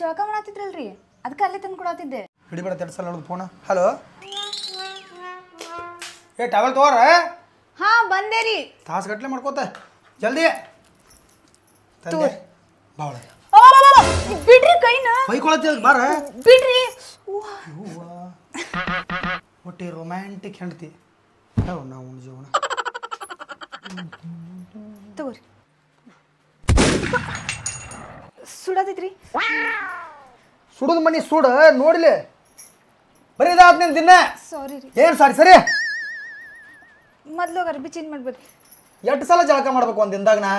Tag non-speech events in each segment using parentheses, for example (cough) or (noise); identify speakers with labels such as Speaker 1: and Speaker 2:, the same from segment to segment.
Speaker 1: ಜಳಕ ಮಾಡತ್ತಿದ್ರಲ್ರಿ ಅದಕ್ಕೆ ಅಲ್ಲೇ ತಂದು ಕೊಡತ್ತಿದ್ದೆ
Speaker 2: ಹಿಡಿಬೇಡ ತಡ್ಸಲ್ಲ ನೋಡು ಫೋನ ಹಲೋ
Speaker 1: ಏ ಟವೆಲ್ ತೋರ ಹಾ ಬಂದೆ ರೀ
Speaker 2: ತಾಸ ಗಟ್ಲೆ ಮಾಡ್ಕೋತ ಜಲ್ದಿ ತಂದೆ
Speaker 1: ಬಾವಳ ಬಿಡ್ರಿ
Speaker 2: ಕೈನ ಬೈಕೊಳತ್ತೆ ಬಾರ ಬಿಡ್ರಿ ಒಟ್ಟಿ ರೊಮ್ಯಾಂಟಿಕ್ ಹೆಂಡತಿ ನಾವು ಜೀವನ
Speaker 1: ತಗೋರಿ ಸುಡೋದಿದ್ರಿ ಸುಡದ
Speaker 2: ಮನಿ ಸುಡ ನೋಡಿಲಿ ಬರೀ ನಿನ್ ದಿನ
Speaker 1: ಸಾರಿ ರೀ ಏನ್ ಸಾರಿ ಸರಿ ಮೊದ್ಲು ಅರ್ಬಿ ಚೇಂಜ್ ಮಾಡ್ಬೇಡ್ರಿ ಎಷ್ಟು ಸಲ ಜಳಕ ಮಾಡ್ಬೇಕು ಒಂದ್ ನಾ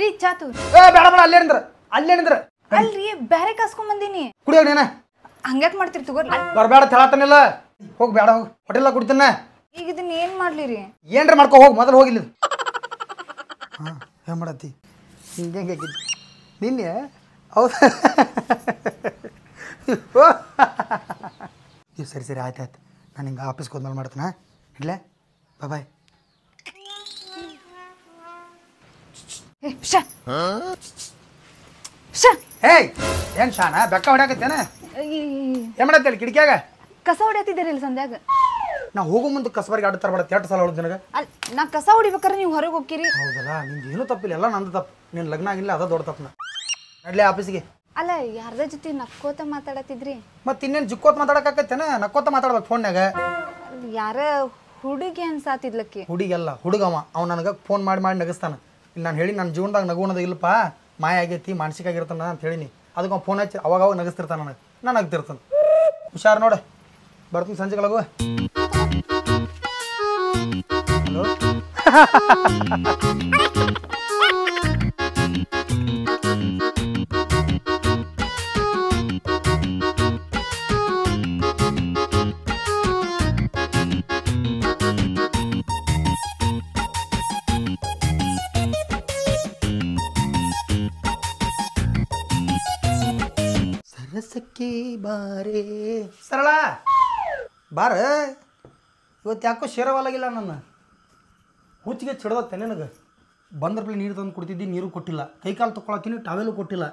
Speaker 1: ರೀ ಚಾತು ಏ ಬೇಡ ಬೇಡ ಅಲ್ಲೇ ನಿಂದ್ರ ಅಲ್ಲೇ ನಿಂದ್ರ ಅಲ್ರಿ ಬ್ಯಾರೆ ಕಾಸ್ಕೊಂಡ್ ಬಂದಿನಿ ಕುಡಿಯೋ ನೀನ ಹಂಗ್ಯಾಕ್ ಮಾಡ್ತೀರಿ ತಗೋರಿ
Speaker 2: ಬರಬೇಡ ತೆಳತನಿಲ್ಲ ಹೋಗ್ ಬೇಡ ಹೋಗ್ ಹೋಟೆಲ್ದಾಗ ಕುಡಿತನ
Speaker 1: ಈಗ ಇದನ್ನ ಏನ್ ಮಾಡ್ಲಿ ರೀ
Speaker 2: ಏನ್ರ ಮಾಡ್ಕೊ ಹೋಗ್ ಮೊದಲು ಹೋಗಿಲ್ಲ (laughs) ಏನ್ ಮಾಡತ್ತಿ ಹಿಂಗೆ ಆಗಿದ್ದು ನಿನ್ನೆ ಹೌದು ನೀವು ಸರಿ ಸರಿ ಆಯ್ತು ಆಯ್ತು ನಾನು ಹಿಂಗೆ ಆಫೀಸ್ಗೆ ಮಾಡ್ತೇನೆ ಇಡ್ಲೇ ಬಾ ಬಾಯ್ ಏಯ್ ಏನು ಶಾನ ಬೆಕ್ಕ ಹೊಡ್ಯಾಕತ್ತೇನ ಏನ್ ಮಾಡತ್ತಲ್ಲ ಕಿಡಿಕ್ಯಾಗ
Speaker 1: ಕಸ ಹೊಡ್ಯಾತಿದ್ದೀರಲ್ಲ ಸಂಧ್ಯಾಗ
Speaker 2: ನಾ ಹೋಗೋ ಮುಂದೆ ಕಸಬಾರಿಗೆ ಆಡ್ತಾರ ತರಬೇಡ ತೇಟ್ ಸಲ ಹೊಡೆದು
Speaker 1: ನಾ ಕಸ ಹೊಡಿಬೇಕಾರೆ ನೀವು ಹೊರಗೆ ಹೋಗ್ತೀರಿ ಹೌದಲ್ಲ
Speaker 2: ನಿಂದು ಏನೂ ತಪ್ಪಿಲ್ಲ ಎಲ್ಲ ನಂದು ತಪ್ಪು ನಿನ್ನ ಲಗ್ನ ಆಗಿಲ್ಲ ಅದ ದೊಡ್ಡ ತಪ್ಪು ನಡ್ಲೆ ಆಫೀಸಿಗೆ
Speaker 1: ಅಲ್ಲ ಯಾರ್ದ ಜೊತೆ ನಕ್ಕೋತ ಮಾತಾಡತಿದ್ರಿ
Speaker 2: ಮತ್ತೆ ಇನ್ನೇನು ಜುಕ್ಕೋತ ಮಾತಾಡಕ್ಕಾಗತ್ತೇನ ನಕ್ಕೋತ ಮಾತಾಡ್ಬೇಕು ಫೋನ್ನಾಗ
Speaker 1: ಯಾರ ಹುಡುಗಿ ಅನ್ಸಾತಿದ್ಲಕ್ಕೆ
Speaker 2: ಅಲ್ಲ ಹುಡುಗವ ಅವ ನನಗೆ ಫೋನ್ ಮಾಡಿ ಮಾಡಿ ನಗಸ್ತಾನ ಇಲ್ಲಿ ನಾನು ಹೇಳಿ ನನ್ನ ಜೀವನದಾಗ ಅನ್ನೋದು ಇಲ್ಲಪ್ಪ ಮಾಯ ಆಗೈತಿ ಮಾನಸಿಕ ಆಗಿರ್ತಾನ ಅಂತ ಹೇಳಿನಿ ಅದಕ್ಕೆ ಅವ್ನು ಫೋನ್ ಹಚ್ಚಿ ಅವಾಗ ಅವಾಗ ನಗಸ್ತಿರ್ತಾನೆ ನನಗೆ ನಾನು ಆಗ್ತಿರ್ತಾನೆ ಹುಷಾರು ನೋಡ ಬರ್ತೀನಿ ಸಂಜೆ Halo? Sarasaki bare. Sarala. Bare. ಇವತ್ತು ಯಾಕೋ ಶೇರವಾಲಾಗಿಲ್ಲ ನನ್ನ ಹುಚ್ಚಿಗೆ ಚಿಡ್ದತ್ತೆ ನನಗೆ ಬಂದ್ರಪ್ಲೆ ನೀರು ತಂದು ಕೊಡ್ತಿದ್ದಿ ನೀರು ಕೊಟ್ಟಿಲ್ಲ ಕೈಕಾಲು ತೊಗೊಳತ್ತೀನಿ ಟಾವೆಲು ಕೊಟ್ಟಿಲ್ಲ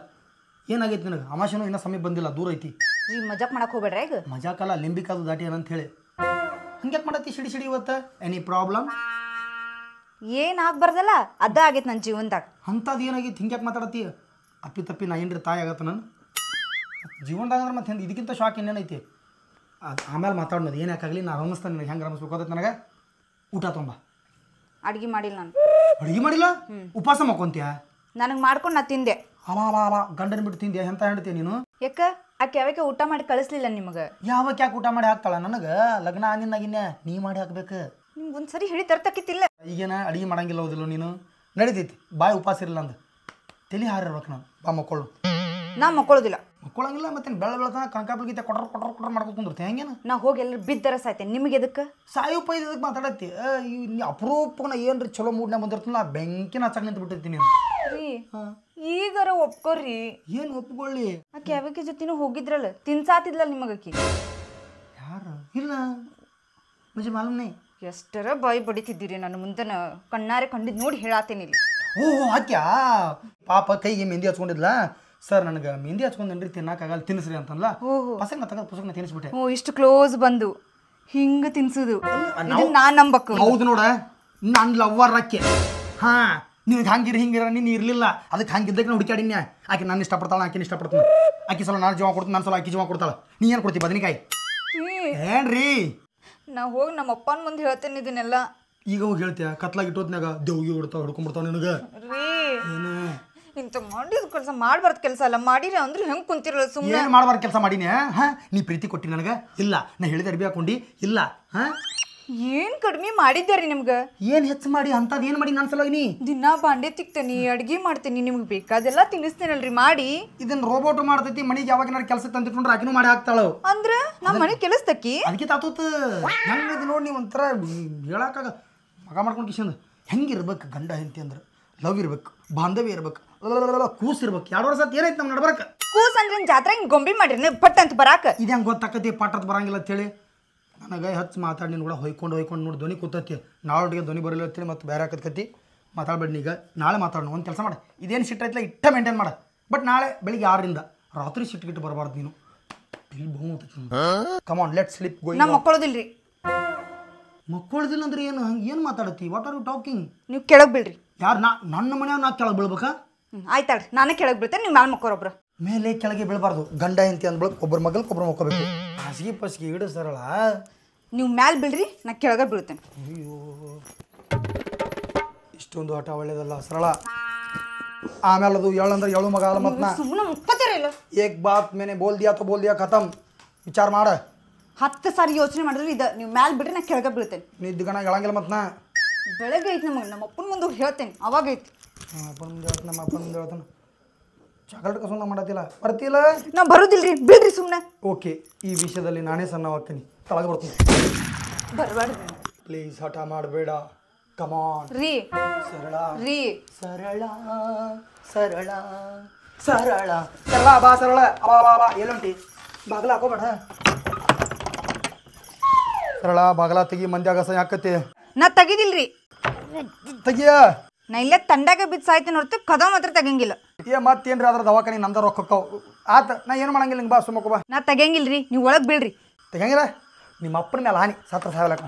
Speaker 2: ಏನಾಗೈತಿ ನನಗೆ ಅಮಾಶನೂ ಇನ್ನೂ ಸಮಯ ಬಂದಿಲ್ಲ ದೂರ ಐತಿ ಈ ಮಜಾಕ್ ಮಾಡಕ್ಕೆ ಹೋಗ್ಬೇಡ್ರ ಈಗ ಮಜಾಕಲ್ಲ ಲಿಂಬಿಕಾದು ದಾಟಿ ಅಂತ ಹೇಳಿ ಹಿಂಗ್ಯಾಕ್ ಮಾಡತ್ತಿ ಸಿಡಿ ಸಿಡಿ ಇವತ್ತು ಎನಿ ಪ್ರಾಬ್ಲಮ್ ಏನ್ ಆಗ್ಬಾರ್ದಲ್ಲ ಅದ ಆಗೈತೆ ನನ್ನ ಜೀವನದಾಗ ಅಂಥದ್ದು ಏನಾಗೈತಿ ಹಿಂಗ್ಯಾಕೆ ಮಾತಾಡತ್ತಿ ಅಪ್ಪಿ ತಪ್ಪಿ ನಾ ಏನ್ರಿ ತಾಯಿ ಆಗತ್ತೆ ನಾನು ಜೀವನದಾಗ ಅಂದ್ರೆ ಮತ್ತೆ ಇದಕ್ಕಿಂತ ಶಾಕ್ ಇನ್ನೇನೈತಿ ಅದು ಆಮೇಲೆ ಮಾತಾಡೋದು ಏನು ಯಾಕಾಗಲಿ ನಾನು ರಮಿಸ್ತಾನೆ ನನಗೆ ಹೆಂಗೆ ರಮಿಸ್ಬೇಕು ಅದಕ್ಕೆ ನನಗೆ ಊಟ ತುಂಬ
Speaker 1: ಅಡುಗೆ ಮಾಡಿಲ್ಲ ನಾನು ಅಡುಗೆ ಮಾಡಿಲ್ಲ ಉಪವಾಸ ಮಾಡ್ಕೊಂತೀಯ ನನಗೆ ಮಾಡ್ಕೊಂಡು ನಾ ತಿಂದೆ ಅಲ ಅಲ ಅಲ ಗಂಡನ ಬಿಟ್ಟು ತಿಂದೆ ಎಂತ ಹೇಳ್ತೀಯ ನೀನು ಯಾಕ ಆಕೆ ಯಾವಕ್ಕೆ ಊಟ ಮಾಡಿ ಕಳಿಸ್ಲಿಲ್ಲ ನಿಮಗೆ ಯಾವಕ್ಕೆ ಯಾಕೆ ಊಟ ಮಾಡಿ ಹಾಕ್ತಾಳ ನನಗೆ ಲಗ್ನ ಆನಿನ್ನಾಗಿನ್ನೇ ನೀ ಮಾಡಿ ಹಾಕ್ಬೇಕು ನಿಮ್ಗೆ ಒಂದು ಸರಿ ಹೇಳಿ ತರ್ತಕ್ಕಿತ್ತಿಲ್ಲ
Speaker 2: ಈಗೇನ ಅಡುಗೆ ಮಾಡಂಗಿಲ್ಲ ಹೌದಿಲ್ಲ ನೀನು ನಡೀತೈತಿ ಬಾಯಿ ಉಪವಾಸ ಇರಲಿಲ್ಲ ಅಂದ ತಲೆ ಹಾರಿರ್ಬೇಕು ನಾನು ಬಾ ಮಕ್ಕಳು ನಾ ಮಕ್ಕಳೋದಿಲ್ಲ ಮಕ್ಕೊಳಂಗಿಲ್ಲ ಮತ್ತೆ ಬೆಳ ಬೆಳದ ಕಣಕಾಪಲ್ ಗೀತೆ ಕೊಟ್ರ ಕೊಟ್ರ ಕೊಟ್ರ ಮಾಡ್ಬೇಕು ಕುಂದಿರ್ತಿ ಹೆಂಗೇನ ನಾ ಹೋಗಿ ಎಲ್ಲರು ಬಿದ್ದರ ಸಾಯ್ತೇನೆ ನಿಮಗೆ ಎದಕ್ಕೆ ಸಾಯು ಪೈ ಇದಕ್ಕೆ ಮಾತಾಡತ್ತಿ ಅಪರೂಪನ ಏನ್ರಿ ಚಲೋ ಮೂಡ್ನ ಬಂದಿರ್ತಲ್ಲ ಬೆಂಕಿನ ಹಚ್ಚಕ್
Speaker 1: ನಿಂತ ಬಿಟ್ಟಿರ್ತೀನಿ ರೀ ಈಗರ ಒಪ್ಕೊರಿ ಏನು ಒಪ್ಕೊಳ್ಳಿ ಆಕೆ ಅವಕ್ಕೆ ಜೊತೆನೂ ಹೋಗಿದ್ರಲ್ಲ ತಿನ್ಸಾತಿದ್ಲಲ್ಲ ನಿಮಗಕ್ಕೆ ಯಾರು ಇಲ್ಲ ಮುಜೆ ಮಾಲೂಮ್ನೇ ಎಷ್ಟರ ಬಾಯಿ ಬಡಿತಿದ್ದೀರಿ ನಾನು ಮುಂದನ ಕಣ್ಣಾರೆ ಕಂಡಿದ್ದು ನೋಡಿ ಹೇಳಾತೇನಿಲ್ಲ
Speaker 2: ಓಹ್ ಅಕ್ಕ ಪಾಪ ಕೈಗೆ ಮೆಹಂದಿ ಹಚ್ಕೊಂಡಿದ್ಲಾ ಸರ್ ನನಗೆ ಮೆಹಂದಿ ಹಚ್ಕೊಂಡು ನನ್ರಿ ತಿನ್ನಕ್ಕಾಗಲ್ಲ ತಿನ್ನಿಸ್ರಿ ಅಂತಲ್ಲ ಪಸಂಗ ಪುಸ್ತಕ ತಿನ್ನಿಸ್ಬಿಟ್ಟೆ
Speaker 1: ಓ ಇಷ್ಟು ಕ್ಲೋಸ್ ಬಂದು ಹಿಂಗ ತಿನ್ಸುದು ನಾ ನಂಬಕ್ಕ ಹೌದು ನೋಡ
Speaker 2: ನನ್ ಲವ್ವರ್ ರಕ್ಕೆ ಹಾ ನಿನಗೆ ಹಂಗಿರ ಹಿಂಗಿರ ನೀನು ಇರಲಿಲ್ಲ ಅದಕ್ಕೆ ಹಂಗಿದ್ದಕ್ಕೆ ನಾನು ಹುಡುಕಾಡಿನ ಆಕೆ ನಾನು ಇಷ್ಟಪಡ್ತಾಳ ಆಕೆ ಇಷ್ಟಪಡ್ತಾನೆ ಆಕೆ ಸಲ ನಾನು ಜೀವ ಕೊಡ್ತೀನಿ ನಾನು ಸಲ ಆಕೆ ಜೀವ ಕೊಡ್ತಾಳ ನೀ ಏನು ಕೊಡ್ತಿ ಬದನಿಕಾಯಿ ಏನ್ರಿ
Speaker 1: ನಾ ಹೋಗಿ ನಮ್ಮ ಅಪ್ಪನ ಮುಂದೆ ಹೇಳ್ತೇನೆ ಇದನ್ನೆಲ್ಲ
Speaker 2: ಈಗ ಹೋಗಿ ಹೇಳ್ತೀಯ ಕತ್ಲಾಗಿ ಇಟ್ಟೋದ್ನಾಗ ದೇವ್ಗಿ ಹೊಡ್ತಾವ ಹುಡ್ಕೊಂಡ್ಬಿಡ್ತಾವ ನಿನಗೆ ಏನು
Speaker 1: ಇಂಥ ಮಾಡಿದ ಕೆಲಸ ಮಾಡಬಾರ್ದು ಕೆಲಸ ಅಲ್ಲ ಮಾಡಿರ ಅಂದ್ರೆ ಹೆಂಗೆ ಕುಂತಿರಲ್ಲ ಸುಮ್ಮನೆ ಏನು
Speaker 2: ಮಾಡಬಾರ್ದು ಕೆಲಸ ಮಾಡಿನಿ ಹಾಂ ನೀ ಪ್ರೀತಿ ಕೊಟ್ಟಿ ನನಗೆ ಇಲ್ಲ ನಾ ಹೇಳಿದ ಅರ್ಬಿ ಹಾಕೊಂಡಿ ಇಲ್ಲ
Speaker 1: ಹಾಂ ಏನು ಕಡಿಮೆ ಮಾಡಿದ್ದೆ ರೀ ನಿಮ್ಗೆ ಏನು ಹೆಚ್ಚು ಮಾಡಿ ಅಂಥದ್ದು ಏನು ಮಾಡಿ ನನ್ನ ಸಲುವಾಗಿ ನೀ ದಿನ ಬಾಂಡೆ ತಿಕ್ತೇನಿ ಅಡುಗೆ ಮಾಡ್ತೀನಿ ನಿಮ್ಗೆ ಬೇಕಾದೆಲ್ಲ ತಿನ್ನಿಸ್ತೇನಲ್ರಿ ಮಾಡಿ ಇದನ್ನ ರೋಬೋಟ್ ಮಾಡ್ತೈತಿ ಮನೆಗೆ ಯಾವಾಗ ಏನಾರು ಕೆಲಸ ತಂದಿಟ್ಕೊಂಡ್ರೆ ಆಕಿನೂ ಮಾಡಿ ಹಾಕ್ತಾಳ ಅಂದ್ರೆ ನಮ್ಮ ಮನೆ ಕೆಲಸದಕ್ಕಿ ಅದಕ್ಕೆ ತಾತೂತ್ ಹೆಂಗೆ
Speaker 2: ಇದು ನೋಡಿ ನೀವು ಒಂಥರ ಹೇಳಕ್ಕಾಗ ಮಗ ಮಾಡ್ಕೊಂಡು ಕಿಶನ್ ಹೆಂಗಿರ್ಬೇಕು ಗಂಡ ಹೆಂಡತಿ ಅಂದ್ರೆ ಲವ್ ಇರ್ಬೇಕು ಬಾಂಧವ್ಯ ಇರ್ಬೇಕು ಕೂಸಿರ್ಬೇಕು ಎರಡು ವರ್ಷ ಏನಾಯ್ತು ನಮ್ಮ ನಡ್ಬರಕ ಕೂಸ್ ಅಂದ್ರೆ ಜಾತ್ರೆಗೆ ಗೊಂಬೆ ಮಾಡಿರಿ ಪಟ್ಟ ಅಂತ ಬರಾಕ ಇದು ಹೆಂಗೆ ಗೊತ್ತಾಕತಿ ಪಟ್ ಅಂತ ಬರಂಗಿಲ್ಲ ಅಂತೇಳಿ ನನಗೆ ಹಚ್ಚಿ ಮಾತಾಡಿ ನಿನ್ನ ಕೂಡ ಹೊಯ್ಕೊಂಡು ಹೊಯ್ಕೊಂಡು ನೋಡಿ ಧ್ವನಿ ಕೂತತಿ ನಾಳೆ ಧ್ವನಿ ಬರಲಿಲ್ಲ ಅಂತೇಳಿ ಮತ್ತೆ ಬೇರೆ ಹಾಕತ್ಕತಿ ಮಾತಾಡ್ಬೇಡಿ ಈಗ ನಾಳೆ ಮಾತಾಡೋಣ ಒಂದು ಕೆಲಸ ಮಾಡ ಇದೇನು ಸಿಟ್ ಐತಲ್ಲ ಇಟ್ಟ ಮೇಂಟೈನ್ ಮಾಡ ಬಟ್ ನಾಳೆ ಬೆಳಿಗ್ಗೆ ಆರರಿಂದ ರಾತ್ರಿ ಸಿಟ್ಟು ಗಿಟ್ಟು ಬರಬಾರ್ದು ನೀನು ಕಮಾನ್ ಲೆಟ್ ಸ್ಲಿಪ್ ಗೋ ನಮ್ಮ
Speaker 1: ಮಕ್ಕಳದಿಲ್ಲ ಅಂದ್ರೆ ಏನು ಹಂಗೆ ಏನು ಮಾತಾಡತ್ತಿ ವಾಟ್ ಆರ್ ಯು ಟಾಕಿಂಗ್ ನೀವು ಕೆಳಗೆ ಬೀಳ್ರಿ ಯಾರು ನಾ ನನ್ನ ಮನೆಯವ್ರು ನಾ ಕೆಳಗೆ ಬೀಳ್ಬೇಕಾ ಆಯ್ತಾಳ್ರಿ ನಾನೇ ಕೆಳಗೆ ಬೀಳ್ತೇನೆ ನೀವು ಮ್ಯಾಲೆ ಒಬ್ರು ಮೇಲೆ ಕೆಳಗೆ ಬೀಳಬಾರ್ದು
Speaker 2: ಗಂಡ ಹೆಂಡತಿ ಅಂದ್ಬಿಟ್ಟು ಒಬ್ಬರ ಮಗಲ್ಗೆ ಒಬ್ಬರು ಮಕ್ಕೋಬೇಕು
Speaker 1: ಹಾಸಿಗೆ ಇಡು ಸರಳ ನೀವು ಮ್ಯಾಲೆ ಬೀಳ್ರಿ ನಾ ಕೆಳಗೆ ಬೀಳ್ತೇನೆ ಅಯ್ಯೋ ಇಷ್ಟೊಂದು ಆಟ ಒಳ್ಳೇದಲ್ಲ
Speaker 2: ಸರಳ ಆಮೇಲೆ ಅದು ಅಂದ್ರೆ ಏಳು ಮಗ ಅಲ್ಲ ಮತ್ತೆ ಸುಮ್ಮನೆ ಮುಕ್ಕತ್ತೀರ ಇಲ್ಲ ಏಕ್ ಬಾತ್ ಮೇನೆ ಬೋಲ್ ಬೋಲ್ದಿಯಾ ತೋ ಖತಮ್ ವಿಚಾರ ಮಾಡ
Speaker 1: ಹತ್ತು ಸಾರಿ ಯೋಚನೆ ಮಾಡಿದ್ರೆ ಇದು ನೀವು ಮ್ಯಾಲೆ ಬಿಡ್ರಿ
Speaker 2: ನಾ ಕೆಳಗೆ ಬೀಳ್ತೇನೆ ನಿದ್ದು ಗಣ ಹೇಳಂಗಿಲ್ಲ ಮತ್ತೆ ನಾ
Speaker 1: ಬೆಳಗ್ಗೆ ಐತೆ ನಮಗೆ ನಮ್ಮ ಅಪ್ಪನ ಮುಂದೆ ಹೇಳ್ತೇನೆ ಅವಾಗ ಐತಿ
Speaker 2: ನಮ್ಮ ಅಪ್ಪನ ಮುಂದೆ ಹೇಳ್ತಾನೆ ನಮ್ಮ ಅಪ್ಪನ ಮುಂದೆ ಚಾಕಲೇಟ್ ಕಸೂನ ಮಾಡತ್ತಿಲ್ಲ ಬರ್ತಿಲ್ಲ ನಾ ಬರೋದಿಲ್ರಿ ಬಿಡ್ರಿ ಸುಮ್ಮನೆ ಓಕೆ ಈ ವಿಷಯದಲ್ಲಿ ನಾನೇ ಸಣ್ಣ ಸಣ್ಣವಾಗ್ತೀನಿ ತಳಗ ಬರ್ತೀನಿ ಬರಬಾರ್ದು ಪ್ಲೀಸ್ ಹಠ ಮಾಡಬೇಡ ಕಮಾನ್ ರೀ ಸರಳ ರೀ ಸರಳಾ ಸರಳಾ ಸರಳಾ ಸರಳ ಬಾ ಸರಳ ಬಾ ಬಾ
Speaker 1: ಬಾ ಎಲ್ಲೊಂಟಿ ಬಾಗಲ ಹಾಕೋಬೇಡ
Speaker 2: ಸರಳ ಬಾಗಲ ತೆಗಿ ಮಂದ್ಯಾಗ ಸಹ ಹಾಕತ್ತೆ
Speaker 1: ನಾ ತೆಗಿದಿಲ್ರಿ ತೆಗಿಯ ನಾ ಇಲ್ಲೇ ತಂಡಾಗ
Speaker 2: ಬಿದ್ದು ಸಾಯ್ತೀನಿ ಹೊರತು ಕದವ್ ಮಾತ್ರ ತೆಗಂಗಿಲ್ಲ ಏ ಏನ್ರಿ ಅದ್ರ ದವಾಖಾನೆ ನಮ್ದ ರೊಕ್ಕ ಆತ ನಾ ಏನು ಮಾಡಂಗಿಲ್ಲ ನಿಂಗೆ ಬಾ ಸುಮ್ಮಕ ಬಾ ನಾ ತೆಗಂಗಿಲ್ಲ ರೀ ನೀವು ಒಳಗೆ ಬೀಳ್ರಿ ತೆಗಂಗಿಲ್ಲ ನಿಮ್ಮ ಅಪ್ಪನ ಮೇಲೆ ಹಾನಿ ಸತ್ರ ಸಾವಲಕ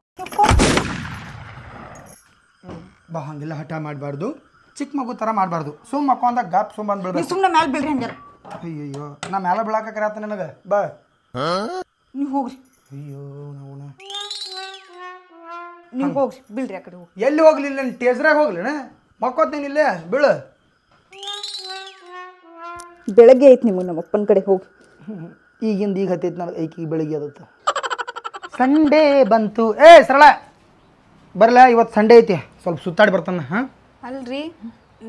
Speaker 2: ಬಾ ಹಂಗಿಲ್ಲ ಹಠ ಮಾಡಬಾರ್ದು ಚಿಕ್ಕ ಮಗು ಥರ ಮಾಡಬಾರ್ದು ಸುಮ್ಮ ಮಕ್ಕೊಂದ ಗಾಪ್ ಸುಮ್ಮ ನೀವು ಬಂದ್ಬಿಡ್ಬೇಕು ಸುಮ್ಮನೆ ಮ್ಯಾಲೆ ಬೀಳ್ರಿ ಹಂಗಾರ ಅಯ್ಯಯ್ಯೋ ನಾ ಮ್ಯಾಲೆ ಬೀಳಾಕ ಕರೆಯತ್ತ ನನಗೆ ಬಾ ನೀವು ಹೋಗ್ರಿ ಅಯ್ಯೋ ನಾವು ನೀವು ಹೋಗ್ರಿ ಬೀಳ್ರಿ ಆ ಕಡೆ ಎಲ್ಲಿ ಹೋಗ್ಲಿಲ್ಲ ಟೇಸ್ರಾಗ ಹೋಗ್ಲಿನ ಮಕ್ಕೋತೀನಿ ಇಲ್ಲೇ ಬೀಳು
Speaker 1: ಬೆಳಗ್ಗೆ ಐತಿ ನಿಮಗೆ ನಮ್ಮ ಅಪ್ಪನ ಕಡೆ ಹೋಗಿ
Speaker 2: ಈಗಿಂದ ಈಗ ಹತ್ತೈತಿ ನನಗೆ ಐಕಿ ಬೆಳಿಗ್ಗೆ ಅದತ್ತ ಸಂಡೇ ಬಂತು ಏ ಸರಳ ಬರಲ ಇವತ್ತು ಸಂಡೇ ಐತಿ ಸ್ವಲ್ಪ ಸುತ್ತಾಡಿ ಬರ್ತಾನ ಹಾಂ
Speaker 1: ಅಲ್ರಿ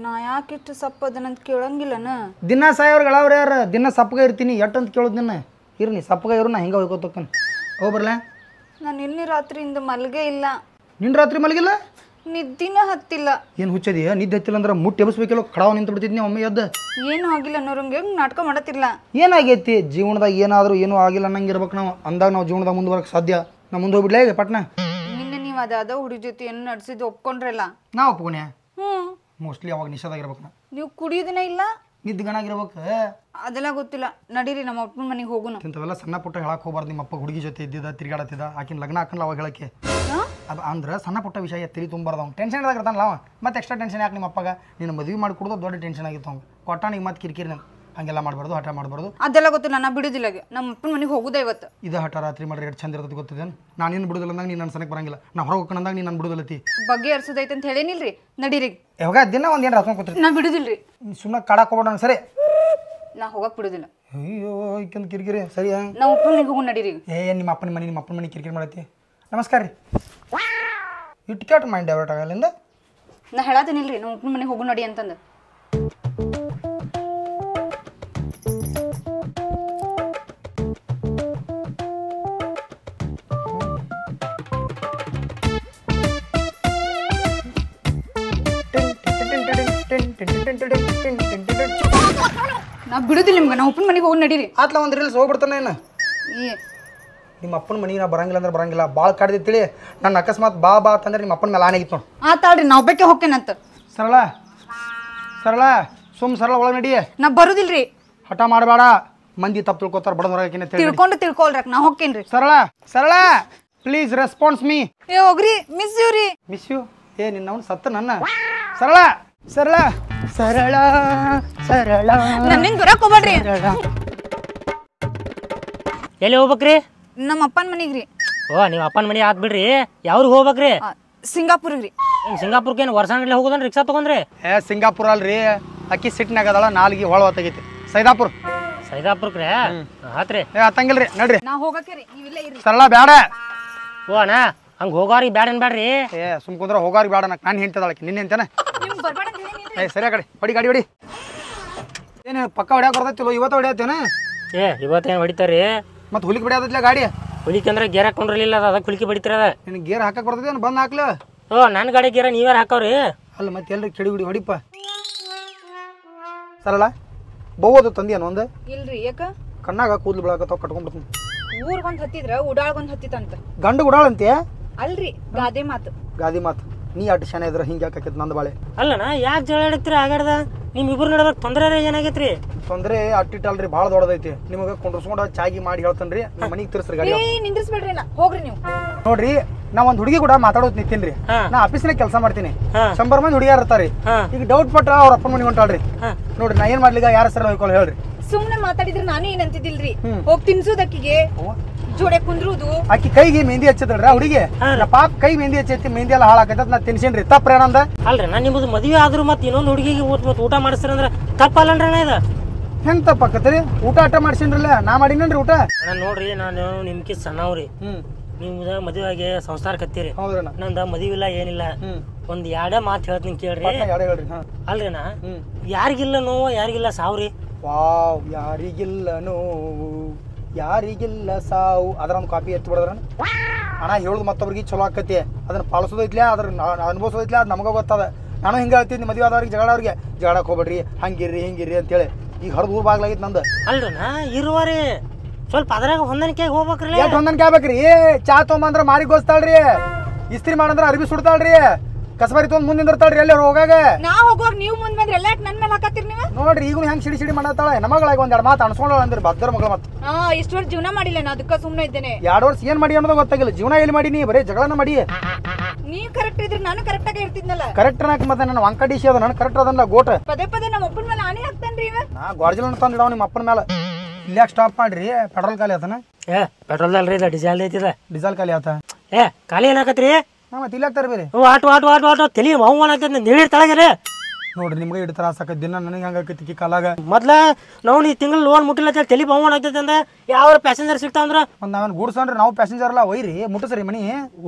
Speaker 1: ನಾ ಯಾಕೆ ಇಷ್ಟು ಸಪ್ಪ ಅದನ್ನಂತ ಕೇಳಂಗಿಲ್ಲನ
Speaker 2: ದಿನ ಸಾಯೋರ್ಗಳವ್ರ ಯಾರು ದಿನ ಸಪ್ಪಗೆ ಇರ್ತೀನಿ ಅಂತ ಕೇಳೋದು ನಿನ್ನ ಇರ್ನಿ ಸಪ್ಪಗೆ ಇರು ನಾ ಹಿಂಗೆ ಹೋಗ್ಕೋತಕ್ಕನ ಹೋಗ್ಬರ್ಲ
Speaker 1: ನಾನು ನಿನ್ನೆ ರಾತ್ರಿಯಿಂದ ಮಲಗೇ ಇಲ್ಲ
Speaker 2: ನಿನ್ನ ರಾತ್ರಿ ಮಲಗಿಲ್ಲ
Speaker 1: ನಿದ್ದಿನ ಹತ್ತಿಲ್ಲ
Speaker 2: ಏನು ಹುಚ್ಚದಿಯ ನಿದ್ದೆ ಹತ್ತಿಲ್ಲ ಅಂದ್ರೆ ಮುಟ್ಟಿ ಎಬ್ಸ್ಬೇಕಿಲ್ಲ ಕಡಾವ ನಿಂತ ಬಿಡ್ತಿದ್ನಿ ಒಮ್ಮೆ ಎದ್ದ
Speaker 1: ಏನು ಆಗಿಲ್ಲ ನೋರಂಗೆ ನಾಟಕ ಮಾಡತ್ತಿಲ್ಲ
Speaker 2: ಏನಾಗೈತಿ ಜೀವನದಾಗ ಏನಾದರೂ ಏನೂ ಆಗಿಲ್ಲ ಅನ್ನಂಗೆ ಇರ್ಬೇಕು ನಾವು ಅಂದಾಗ ನಾವು ಜೀವನದಾಗ ಮುಂದುವರಕ್ಕೆ ಸಾಧ್ಯ ನಾ ಮುಂದೆ ಹೋಗ್ಬಿಡಲೇ ಈಗ ಪಟ್ನ
Speaker 1: ನಿನ್ನೆ ನೀವು ಅದಾದ ಹುಡುಗಿ ಜೊತೆ ಏನು ನಡೆಸಿದ್ದು ಒಪ್ಕೊಂಡ್ರಲ್ಲ ನಾ ಒಪ್ಕೊಣೆ ಹ್ಮ್
Speaker 2: ಮೋಸ್ಟ್ಲಿ ಅವಾಗ ನಿಷೇಧಾಗ ಇರ್ಬೇಕು ನಾ
Speaker 1: ನೀವು ಕುಡಿಯೋದನ್ನ ಇಲ್ಲ ನಿದ್ಗಣಾಗಿರ್ಬೇಕು ಅದೆಲ್ಲ ಗೊತ್ತಿಲ್ಲ ನಡೀರಿ ನಮ್ಮ ಅಪ್ಪನ ಮನೆಗೆ ಹೋಗೋಣ
Speaker 2: ಇಂಥವೆಲ್ಲ ಸಣ್ಣ ಪುಟ್ಟ ಹೇಳಕ್ ಹೋಗ್ಬಾರ್ದು ನಿಮ್ಮ ಅಪ್ಪ ಹುಡುಗಿ ಜೊತೆ ಇದ್ದಿದ್ದ ತಿರ್ಗಾಡತ್ತಿದ್ದ ಆಕಿನ ಲಗ್ನ ಹಾಕಲ್ಲ ಅವಾಗ ಹೇಳಕ್ಕೆ ಅದು ಅಂದ್ರೆ ಸಣ್ಣ ಪುಟ್ಟ ವಿಷಯ ತಿಳಿ ತುಂಬಾರ್ದು ಅವ್ನು ಟೆನ್ಷನ್ ಇರ್ತಾನಲ್ಲ ಅವ ಮತ್ತೆ ಎಕ್ಸ್ಟ್ರಾ ಟೆನ್ಷನ್ ಯಾಕೆ ನಿಮ್ಮ ಅಪ್ಪಗ ನೀನು ಮದುವೆ ಮಾಡಿ ದೊಡ್ಡ ಟೆನ್ಷನ್ ಆಗಿತ್ತು ಅವ್ನು ಕೊಟ್ಟಾಣಿಗೆ ಮತ್ತೆ ಕಿರಿಕಿರಿ ನಂಗೆ ಹಂಗೆಲ್ಲ ಮಾಡಬಾರ್ದು ಹಠ ಮಾಡಬಾರ್ದು ಅದೆಲ್ಲ ಗೊತ್ತಿಲ್ಲ ನಾ ಬಿಡುದಿಲ್ಲ ನಮ್ಮ ಅಪ್ಪನ ಮನೆಗೆ ಹೋಗುದೇ ಇವತ್ತು ಇದು ಹಠ ರಾತ್ರಿ ಮಾಡ್ರಿ ಎಷ್ಟು ಚಂದ ಇರ್ತದೆ ಗೊತ್ತಿದೆ ನಾನು ಏನು ಬಿಡುದಿಲ್ಲ ಅಂದಾಗ ನೀನು ನನ್ನ ಸನಕ್ಕೆ ಬರಂಗಿಲ್ಲ ನಾ ಹೊರಗೆ ಅಂದಾಗ ನೀನು ನಾನು ಬಿಡುದಿಲ್ಲತಿ
Speaker 1: ಬಗ್ಗೆ ಹರಿಸೋದೈತೆ ಅಂತ ಹೇಳೇನಿಲ್ರಿ ನಡೀರಿ ಯಾವಾಗ ದಿನ ಒಂದು ಏನು
Speaker 2: ರಾತ್ರಿ ಕೂತ್ರಿ ನಾ ಬಿಡುದಿಲ್ರಿ ಸುಮ್ಮನೆ ಕಾಡಕ್ಕೆ ಹೋಗೋಣ ಸರಿ
Speaker 1: ನಾ ಹೋಗಕ್ ಬಿಡೋದಿಲ್ಲ ಅಯ್ಯೋ
Speaker 2: ಇಕ್ಕಂದ್ ಕಿರಿಕಿರಿ ಸರಿ ನಾನು ಅಪ್ಪನ ಮನೆಗೆ ಹೋಗೋಣ ನಡೀರಿ ಏ ನಿಮ್ಮ ಅಪ್ಪನ ಮನೆ ನಿಮ್ಮ ಅಪ್ಪನ ಮನೆ ಕಿರಿಕಿರಿ ಮಾಡೈತಿ ನಮಸ್ಕಾರ ರೀ ಇಟ್ಟು ಮೈಂಡ್ ಡೈವರ್ಟ್ ಅಲ್ಲಿಂದ
Speaker 1: ನಾ ರೀ ನಮ್ಮ ಉಪ್ಪಿನ ಮನೆಗೆ ಹೋಗು ನೋಡಿ ಅಂತಂದು ನಾ ಬಿಡುದಿಲ್ಲ ನಿಮ್ಗೆ ನಾವು ಉಪ್ಪಿನ ಮನೆಗೆ ಹೋಗಿ ನಡೀರಿ ಆತ್ಲ ಒಂದು ರೀಲ್ಸ್ ಹೋಗ್ಬಿಡ್ತಾನೆ ಏನು
Speaker 2: ನಿಮ್ಮ ಅಪ್ಪನ ಮನೆಗೆ ನಾವು ಬರಂಗಿಲ್ಲ ಅಂದ್ರೆ ಬರಂಗಿಲ್ಲ ಭಾಳ ಕಾಡ್ದಿ ತಿಳಿ ನನ್ನ ಅಕಸ್ಮಾತ್ ಬಾ ಬಾ ಅಂತಂದ್ರೆ ನಿಮ್ಮ ಅಪ್ಪನ ಮೇಲೆ ಆನೆ ಆಗಿತ್ತು
Speaker 1: ಆತಾಳ್ರಿ ನಾವು ಬೇಕೆ ಹೋಗ್ತೇನಂತ ಸರಳ
Speaker 2: ಸರಳ ಸುಮ್ ಸರಳ ಒಳಗೆ ನಡಿ ನಾ ಬರುದಿಲ್ರಿ ಹಠ ಮಾಡಬೇಡ ಮಂದಿ ತಪ್ಪು ತಿಳ್ಕೊತಾರ ಬಡದ ಹೊರಗೆ ತಿಳಿ ತಿಳ್ಕೊಂಡು ತಿಳ್ಕೊಳ್ರಕ್ ನಾ ಹೋಗ್ತೇನ್ರಿ ಸರಳ ಸರಳ ಪ್ಲೀಸ್ ರೆಸ್ಪಾನ್ಸ್ ಮೀ ಏ ಹೋಗ್ರಿ ಮಿಸ್ ರೀ ಮಿಸ್ ಯು ಏ ನಿನ್ನ ಅವನು ಸತ್ತ ನನ್ನ ಸರಳ ಸರಳ
Speaker 1: ಸರಳ ಸರಳ ನನ್ನಿಂದ ಬರಕ್ ಹೋಗ್ಬೇಡ್ರಿ ಎಲ್ಲಿ ಹೋಗ್ಬೇಕ್ರಿ ನಮ್ಮ ಅಪ್ಪನ ಮನೆಗೆ ರೀ ಓ ನಿಮ್ಮ ಅಪ್ಪನ ಮನೆ ಆತ್ ಬಿಡ್ರಿ ಯಾವ್ರಿಗೆ ಹೋಗ್ಬೇಕ್ರಿ ಸಿಂಗಾಪುರ್ ರೀ ಸಿಂಗಾಪುರ್ಗೆ ಏನು ವರ್ಷಾನಗಟ್ಲೆ ಹೋಗೋದನ್ ರಿಕ್ಷಾ ತಗೊಂಡ್ರಿ ಏ
Speaker 2: ಸಿಂಗಾಪುರ್ ಅಲ್ರಿ ಅಕ್ಕಿ ಸಿಟ್ಟಿನಾಗ ಅದಳ ನಾಲ್ಗಿ ಹೊಳ ಹೊತ್ತಾಗೈತಿ ಸೈದಾಪುರ್ ಸೈದಾಪುರಕ್ಕೆ ಆತ್ರಿ ಏ ಹತ್ತಂಗಿಲ್ರಿ ನಡ್ರಿ
Speaker 1: ನಾ ಹೋಗಕ್ಕೆ ಸರಳ ಬೇಡ
Speaker 2: ಓ ಅಣ್ಣ ಹಂಗೆ ಹೋಗೋರಿಗೆ ಬೇಡನ್ ಬೇಡ್ರಿ ಏ ಸುಮ್ ಕುಂದ್ರ ಹೋಗೋರಿಗೆ ಬೇಡ ನಾನು ನಾನು ಹಿಂಟದಾಳಕ್ಕೆ ನಿನ್ನೆ ಅಂತಾನೆ ಏ ಸರಿ ಕಡೆ ಹೊಡಿ ಗಾಡಿ ಹೊಡಿ ಏನು ಪಕ್ಕ ಹೊಡ್ಯಾಕ ಬರ್ತೈತಿಲ್ಲ ಇವತ್ತು ಹೊಡ್ಯಾತೇನ ಏ ಇವತ್ತೇನು ಹೊಡಿತಾರ್ರಿ ಮತ್ತೆ ಹುಲಿಕ್ ಬಿಡ್ಯಾದತ್ಲ ಗಾಡಿ ಹುಲಿಕ್ ಅಂದ್ರೆ ಗೇರ್ ಹಾಕೊಂಡಿರಲಿಲ್ಲ ಅದ ಅದಕ್ಕೆ ಹುಲಿಕಿ ಬಡಿತೀರ ನಿನ್ ಗೇರ್ ಹಾಕಕ್ ಬರ್ತದೆ ಬಂದ್ ಹಾಕ್ಲ ಓ ನನ್ನ ಗಾಡಿ ಗೇರ ನೀವ್ ಹಾಕವ್ರಿ ಅಲ್ಲ ಮತ್ತೆ ಎಲ್ರಿ ಕೆಡಿ ಬಿಡಿ ಹೊಡಿಪ ಸರಳ ಬೌದು ತಂದಿಯನ್ ಒಂದು ಇಲ್ರಿ ಯಾಕ ಕಣ್ಣಾಗ ಕೂದ್ಲು ಬಿಳಾಕತ್ತಾವ ಕಟ್ಕೊಂಡ್ಬಿಡ್ತೀನಿ
Speaker 1: ಊರ್ಗೊಂದ್ ಹತ್ತಿದ್ರ ಉಡಾಳ್ಗೊಂದ್ ಹತ್ತಿತ್ತಂತ
Speaker 2: ಗಂಡು ಗುಡಾಳಂತೆ
Speaker 1: ಅಲ್ರಿ ಗಾದೆ ಮಾತು
Speaker 2: ಗಾದಿ ಮಾತು ನೀ ಅಟ್ ಶನ ಇದ್ರ ಹಿಂಗೆ ಯಾಕೆ ನಂದು ಬಾಳೆ
Speaker 1: ನಾ ಯಾಕೆ ಜೋಳ ಆಗಡ್ದ ನಿಮ್ ಇಬ್ರು ನಡದ ತೊಂದರೆ ಏನಾಗೈತ್ರಿ ತೊಂದರೆ
Speaker 2: ಅಟ್ಟಿಟ್ಟಲ್ರಿ ಬಾಳ ದೊಡ್ಡದೈತಿ ನಿಮಗೆ ಕುಂಡ್ರಸ್ಕೊಂಡ ಚಾಗಿ ಮಾಡಿ ಹೇಳ್ತೇನ್ರಿ ನಮ್ಮ ಮನಿಗೆ ತಿರ್ಸ್ರಿ
Speaker 1: ನಿಂದ್ರಿಸ್ಬೇಡ್ರಿ ಹೋಗ್ರಿ ನೀವು
Speaker 2: ನೋಡ್ರಿ ನಾ ಒಂದ್ ಹುಡುಗಿ ಕೂಡ ಮಾತಾಡೋದ್ ನಿಂತೀನ್ರಿ ನಾ ಆಫೀಸ್ನಾಗ ಕೆಲಸ ಮಾಡ್ತೀನಿ ಶಂಬರ್ ಮಂದಿ ಹುಡುಗಿಯಾರ ಇರ್ತಾರಿ ಈಗ ಡೌಟ್ ಪಟ್ರ ಅವ್ರ ಅಪ್ಪನ ಮನಿ ಹೊಂಟಾಳ್ರಿ ನೋಡ್ರಿ ನಾ ಏನ್ ಮಾಡ್ಲಿಗ ಯಾರ ಸರ್ ಹೇಳ್ರಿ
Speaker 1: ಸುಮ್ನೆ ಮಾತಾಡಿದ್ರೆ ನಾನು ಏನಂತಿದ್ದಿಲ್ರಿ ಹೋಗ್ ತಿನ್ಸೋದಕ್ಕಿಗೆ ಜೋಡೆ ಕುಂದ್ರುದು
Speaker 2: ಆಕಿ ಕೈಗೆ ಮೆಹಂದಿ ಹಚ್ಚದ್ರ ಹುಡುಗಿ ಪಾಪ ಕೈ ಮೆಹಂದಿ ಹಚ್ಚೈತಿ ಮೆಹಂದಿ ಎಲ್ಲ ಹಾಳಾಕೈತಿ ನಾ ತಿನ್ಸಿನ್ರಿ ತಪ್ಪ ಏನಂದ ಅಲ್ರಿ ನಾ ನಿಮ್ದು ಮದುವೆ ಆದ್ರೂ ಮತ್ತೆ ಇನ್ನೊಂದು ಹುಡುಗಿಗೆ ಮತ್ತೆ ಊಟ ಮಾಡಿಸ್ರಂದ್ರ ತಪ್ಪಲ್ಲಣ್ಣ ಇದು ಹೆಂಗ್ ತಪ್ಪಾಕತ್ರಿ ಊಟ ಆಟ ಮಾಡ್ಸಿನ್ರಲ್ಲ ನಾ ಮಾಡಿನೇನ್ರಿ ಊಟ ನೋಡ್ರಿ ನಾನು ನಿಮ್ಕಿ ಸಣ್ಣವ್ರಿ ನಿಮ್ದ ಮದುವೆಗೆ ಸಂಸಾರ ಕತ್ತೀರಿ ನಂದ ಮದುವೆ ಇಲ್ಲ ಏನಿಲ್ಲ ಒಂದ್ ಎರಡ ಮಾತು ಹೇಳ್ತೀನಿ ಕೇಳ್ರಿ ಅಲ್ರಿ ನಾ ಯಾರಿಗಿಲ್ಲ ನೋವು ಯಾರಿಗಿಲ್ಲ ಸಾವ್ರಿ ವಾವ್ ಯಾರಿಗಿಲ್ಲ ನೋವು ಯಾರಿಗಿಲ್ಲ ಸಾವು ಒಂದು ಕಾಪಿ ಎತ್ತು ಬಿಡದ್ರ ಅಣ್ಣ ಹೇಳುದು ಮತ್ತೊಬ್ರಿಗೆ ಚಲೋ ಆಕತಿ ಅದನ್ನ ಪಾಲಿಸೋದೈತ್ಲೆ ಅದ್ರ ಅನುಭವಿಸೋದೈತ್ಲೆ ಅದು ನಮಗ ಗೊತ್ತದ ನಾನು ಹಿಂಗ ಹೇಳ್ತೀನಿ ಮದ್ವೆ ಆದವ್ರಿಗೆ ಅವ್ರಿಗೆ ಜಗಳಕ್ಕೆ ಹೋಗ್ಬೇಡ್ರಿ ಹಂಗಿರ್ರಿ ಹಿಂಗಿರ್ರಿ ಅಂತೇಳಿ ಈಗ ಹರಿದು ಹೂ ಬಾಗ್ಲಾಗಿತ್ತು ನಂದು ಅಲ್ರಣ ಸ್ವಲ್ಪ ಅದ್ರಾಗ ಹೊಂದಾಣಿಕೆ ಹೋಗ್ಬೇಕ್ರಿ ಹೊಂದಾಣಿಕೆ ಆಗ್ಬೇಕ್ರಿ ಚಾ ತೊಗೊಂಬಂದ್ರ ಮಾರಿ ಗೋಸ್ತಾಳ್ರಿ ಇಸ್ತ್ರಿ ಮಾಡಂದ್ರ ಅರ್ಬಿ ಸುಡ್ತಾಳ್ರಿ ಕಸಬರಿ ತೊಂದ್ ಮುಂದೆ ನಿಂದಿರ್ತಾಳ್ರಿ ಎಲ್ಲರೂ ಹೋಗಾಗ
Speaker 1: ನಾ ಹೋಗೋರ್ ನೀವು ಮುಂದ್ ಬಂದ್ರೆ ಎಲ್ಲ ನನ್ ಮೇಲೆ ಹಾಕತ್ತೀರಿ ನೀವು
Speaker 2: ನೋಡ್ರಿ ಈಗ ಹೆಂಗ್ ಸಿಡಿ ಸಿಡಿ ಮಾಡತ್ತಾಳ ಹೆಣ್ಮಗಳಾಗಿ ಒಂದ್ ಎರಡು ಮಾತು ಅನ್ಸ್ಕೊಂಡ ಅಂದ್ರೆ ಭದ್ರ ಮಗಳ ಮತ್ತೆ
Speaker 1: ಆ ಇಷ್ಟು ವರ್ಷ ಜೀವನ ಮಾಡಿಲ್ಲ ನಾ ಅದಕ್ಕ ಸುಮ್ಮನೆ ಇದ್ದೇನೆ ಎರಡು
Speaker 2: ವರ್ಷ ಏನ್ ಮಾಡಿ ಅನ್ನೋದು ಗೊತ್ತಾಗಿಲ್ಲ ಜೀವನ ಎಲ್ಲಿ ಮಾಡಿ ನೀ ಬರೀ ಜಗಳನ ಮಾಡಿ
Speaker 1: ನೀವ್ ಕರೆಕ್ಟ್ ಇದ್ರೆ ನಾನು ಕರೆಕ್ಟ್ ಆಗಿ ಇರ್ತಿದ್ನಲ್ಲ ಕರೆಕ್ಟ್
Speaker 2: ನಾಕ್ ಮತ್ತೆ ನನ್ನ ವಂಕಡೀಶಿ ಅದ ನಾನು ಕರೆಕ್ಟ್ ಅದನ್ನ ಗೋಟ
Speaker 1: ಪದೇ ಪದೇ ನಮ್ಮ ಅಪ್ಪನ ಮೇಲೆ ಆನೆ ಹಾಕ್ತಾನ್ರಿ ಇವ ನಾ ಗಾರ್ಜಲ್ ಅಂತ
Speaker 2: ಇಡಾವ್ ನಿಮ್ಮ ಅಪ್ಪನ ಮೇಲೆ ಇಲ್ಲ ಸ್ಟಾಪ್ ಮಾಡ್ರಿ ಪೆಟ್ರೋಲ್ ಖಾಲಿ ಆತನ ಏ ಪೆಟ್ರೋಲ್ ಅಲ್ರಿ ಇಲ್ಲ ಡೀಸೆಲ್ ಐತಿದ ಡೀಸೆಲ್ ಖಾಲಿ ಆತ ಏ ಖಾಲಿ ಏನಾಕತ್ರಿ ಮತ್ತೆ ಇಲ್ಲಾಗ್ತಾರೆ ಬೇರೆ ಆಟು ಆಟು ಆಟು ಆಟು ತಲೆ ಅವಮಾನ ಆಗ್ತದೆ ನಾನು ನೀಡಿರ್ ತಳಗರೆ ನೋಡ್ರಿ ನಿಮ್ಗೆ ಇಟ್ಟು ತ್ರಾಸ ಆಕತ್ ದಿನ ನನಗೆ ಹಂಗಾಕೈತಿ ಕಾಲಾಗ ಮೊದ್ಲ ನಾವು ಈ ತಿಂಗಳು ಲೋನ್ ಮುಟ್ಟಿಲ್ಲ ಅಂತ ತಲೆ ಅವಮಾನ ಆಗ್ತೈತೆ ಅಂದ್ರೆ ಯಾವ ಪ್ಯಾಸೆಂಜರ್ ಸಿಗ್ತಾವ ಅಂದ್ರೆ ಒಂದು ನಾವೇನು ಗೂಡ್ಸ್ ನಾವು ಪ್ಯಾಸೆಂಜರ್ ಎಲ್ಲ ಒಯ್ರಿ ಮುಟ್ಟಸ್ರಿ ಮನಿ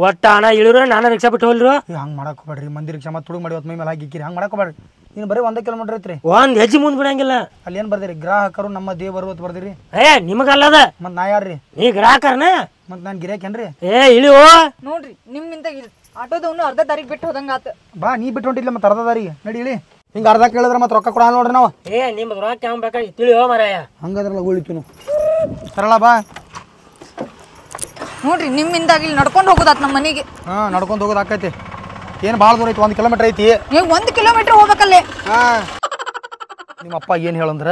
Speaker 2: ಒಟ್ಟ ಅಣ್ಣ ಇಳಿರು ನಾನು ರಿಕ್ಷಾ ಬಿಟ್ಟು ಹೋಲ್ರು ಹಂಗೆ ಮಾಡಕ್ಕೆ ಹೋಗ್ಬೇಡ್ರಿ ಮಂದಿ ರಿಕ್ಷಾ ಮತ್ತೆ ತುಡುಗ್ ಮಾಡಿ ಹೊತ್ತು ಮೈ ಮೇಲೆ ಹಾಕಿರಿ ಹಂಗೆ ಮಾಡಕ್ಕೆ ಹೋಗ್ಬೇಡ್ರಿ ನೀನು ಬರೀ ಒಂದೇ ಕಿಲೋಮೀಟರ್ ಐತ್ರಿ ಒಂದ್ ಹೆಜ್ಜೆ ಮುಂದ್ ಬಿಡಂಗಿಲ್ಲ ಅಲ್ಲಿ ಏನ್ ಬರ್ದಿರಿ ಗ್ರಾಹಕರು ನಮ್ಮ ದೇವರು ಅಂತ ಬರ್ದಿರಿ ಏ ನಿಮಗಲ್ಲದ ಮತ್ ನಾ ಯಾರ್ರಿ ನೀ ಗ್ರಾಹಕರ್ನ ಮತ್ ನಾನ್ ಗಿರಾಕೇನ್ರಿ ಏ ಇಳಿಯೋ
Speaker 1: ನೋಡ್ರಿ ನಿಮ್ಮಿಂದ ಆಟೋದವನು ಅರ್ಧ ತಾರೀಕ್ ಬಿಟ್ಟು ಹೋದಂಗ ಆತ
Speaker 2: ಬಾ ನೀ ಬಿಟ್ಟು ಹೊಂಟಿಲ್ಲ ಮತ್ತೆ ಅರ್ಧ ದಾರಿ ನಡಿ ಇಳಿ ಹಿಂಗ ಅರ್ಧ ಕೇಳಿದ್ರೆ ಮತ್ತೆ ರೊಕ್ಕ ಕೊಡಲ್ಲ ನೋಡ್ರಿ ನಾವು
Speaker 1: ಏ ನಿಮ್ ರೊಕ್ಕ ಹೆಂಗ್ ತಿಳಿಯೋ ಮರಾಯ
Speaker 2: ಹಂಗದ್ರಲ್ಲ ಉಳಿತು ಸರಳ ಬಾ
Speaker 1: ನೋಡ್ರಿ ನಿಮ್ಮಿಂದಾಗಿ ನಡ್ಕೊಂಡು ಹೋಗೋದಾತ್ ನಮ್ಮ ಮನೆಗೆ
Speaker 2: ಹಾ ನಡ್ಕೊಂಡು ಹೋಗೋದಾಕೈತಿ ಏನ್ ಭಾಳ ದೂರ ಐತಿ ಒಂದು ಕಿಲೋಮೀಟರ್ ಐತಿ
Speaker 1: ಒಂದ್ ಒಂದು ಕಿಲೋಮೀಟರ್ ಹೋಗ್ಬೇಕಲ್ಲೇ
Speaker 2: ನಿಮ್ಮ ಅಪ್ಪ ಏನು ಹೇಳಂದ್ರ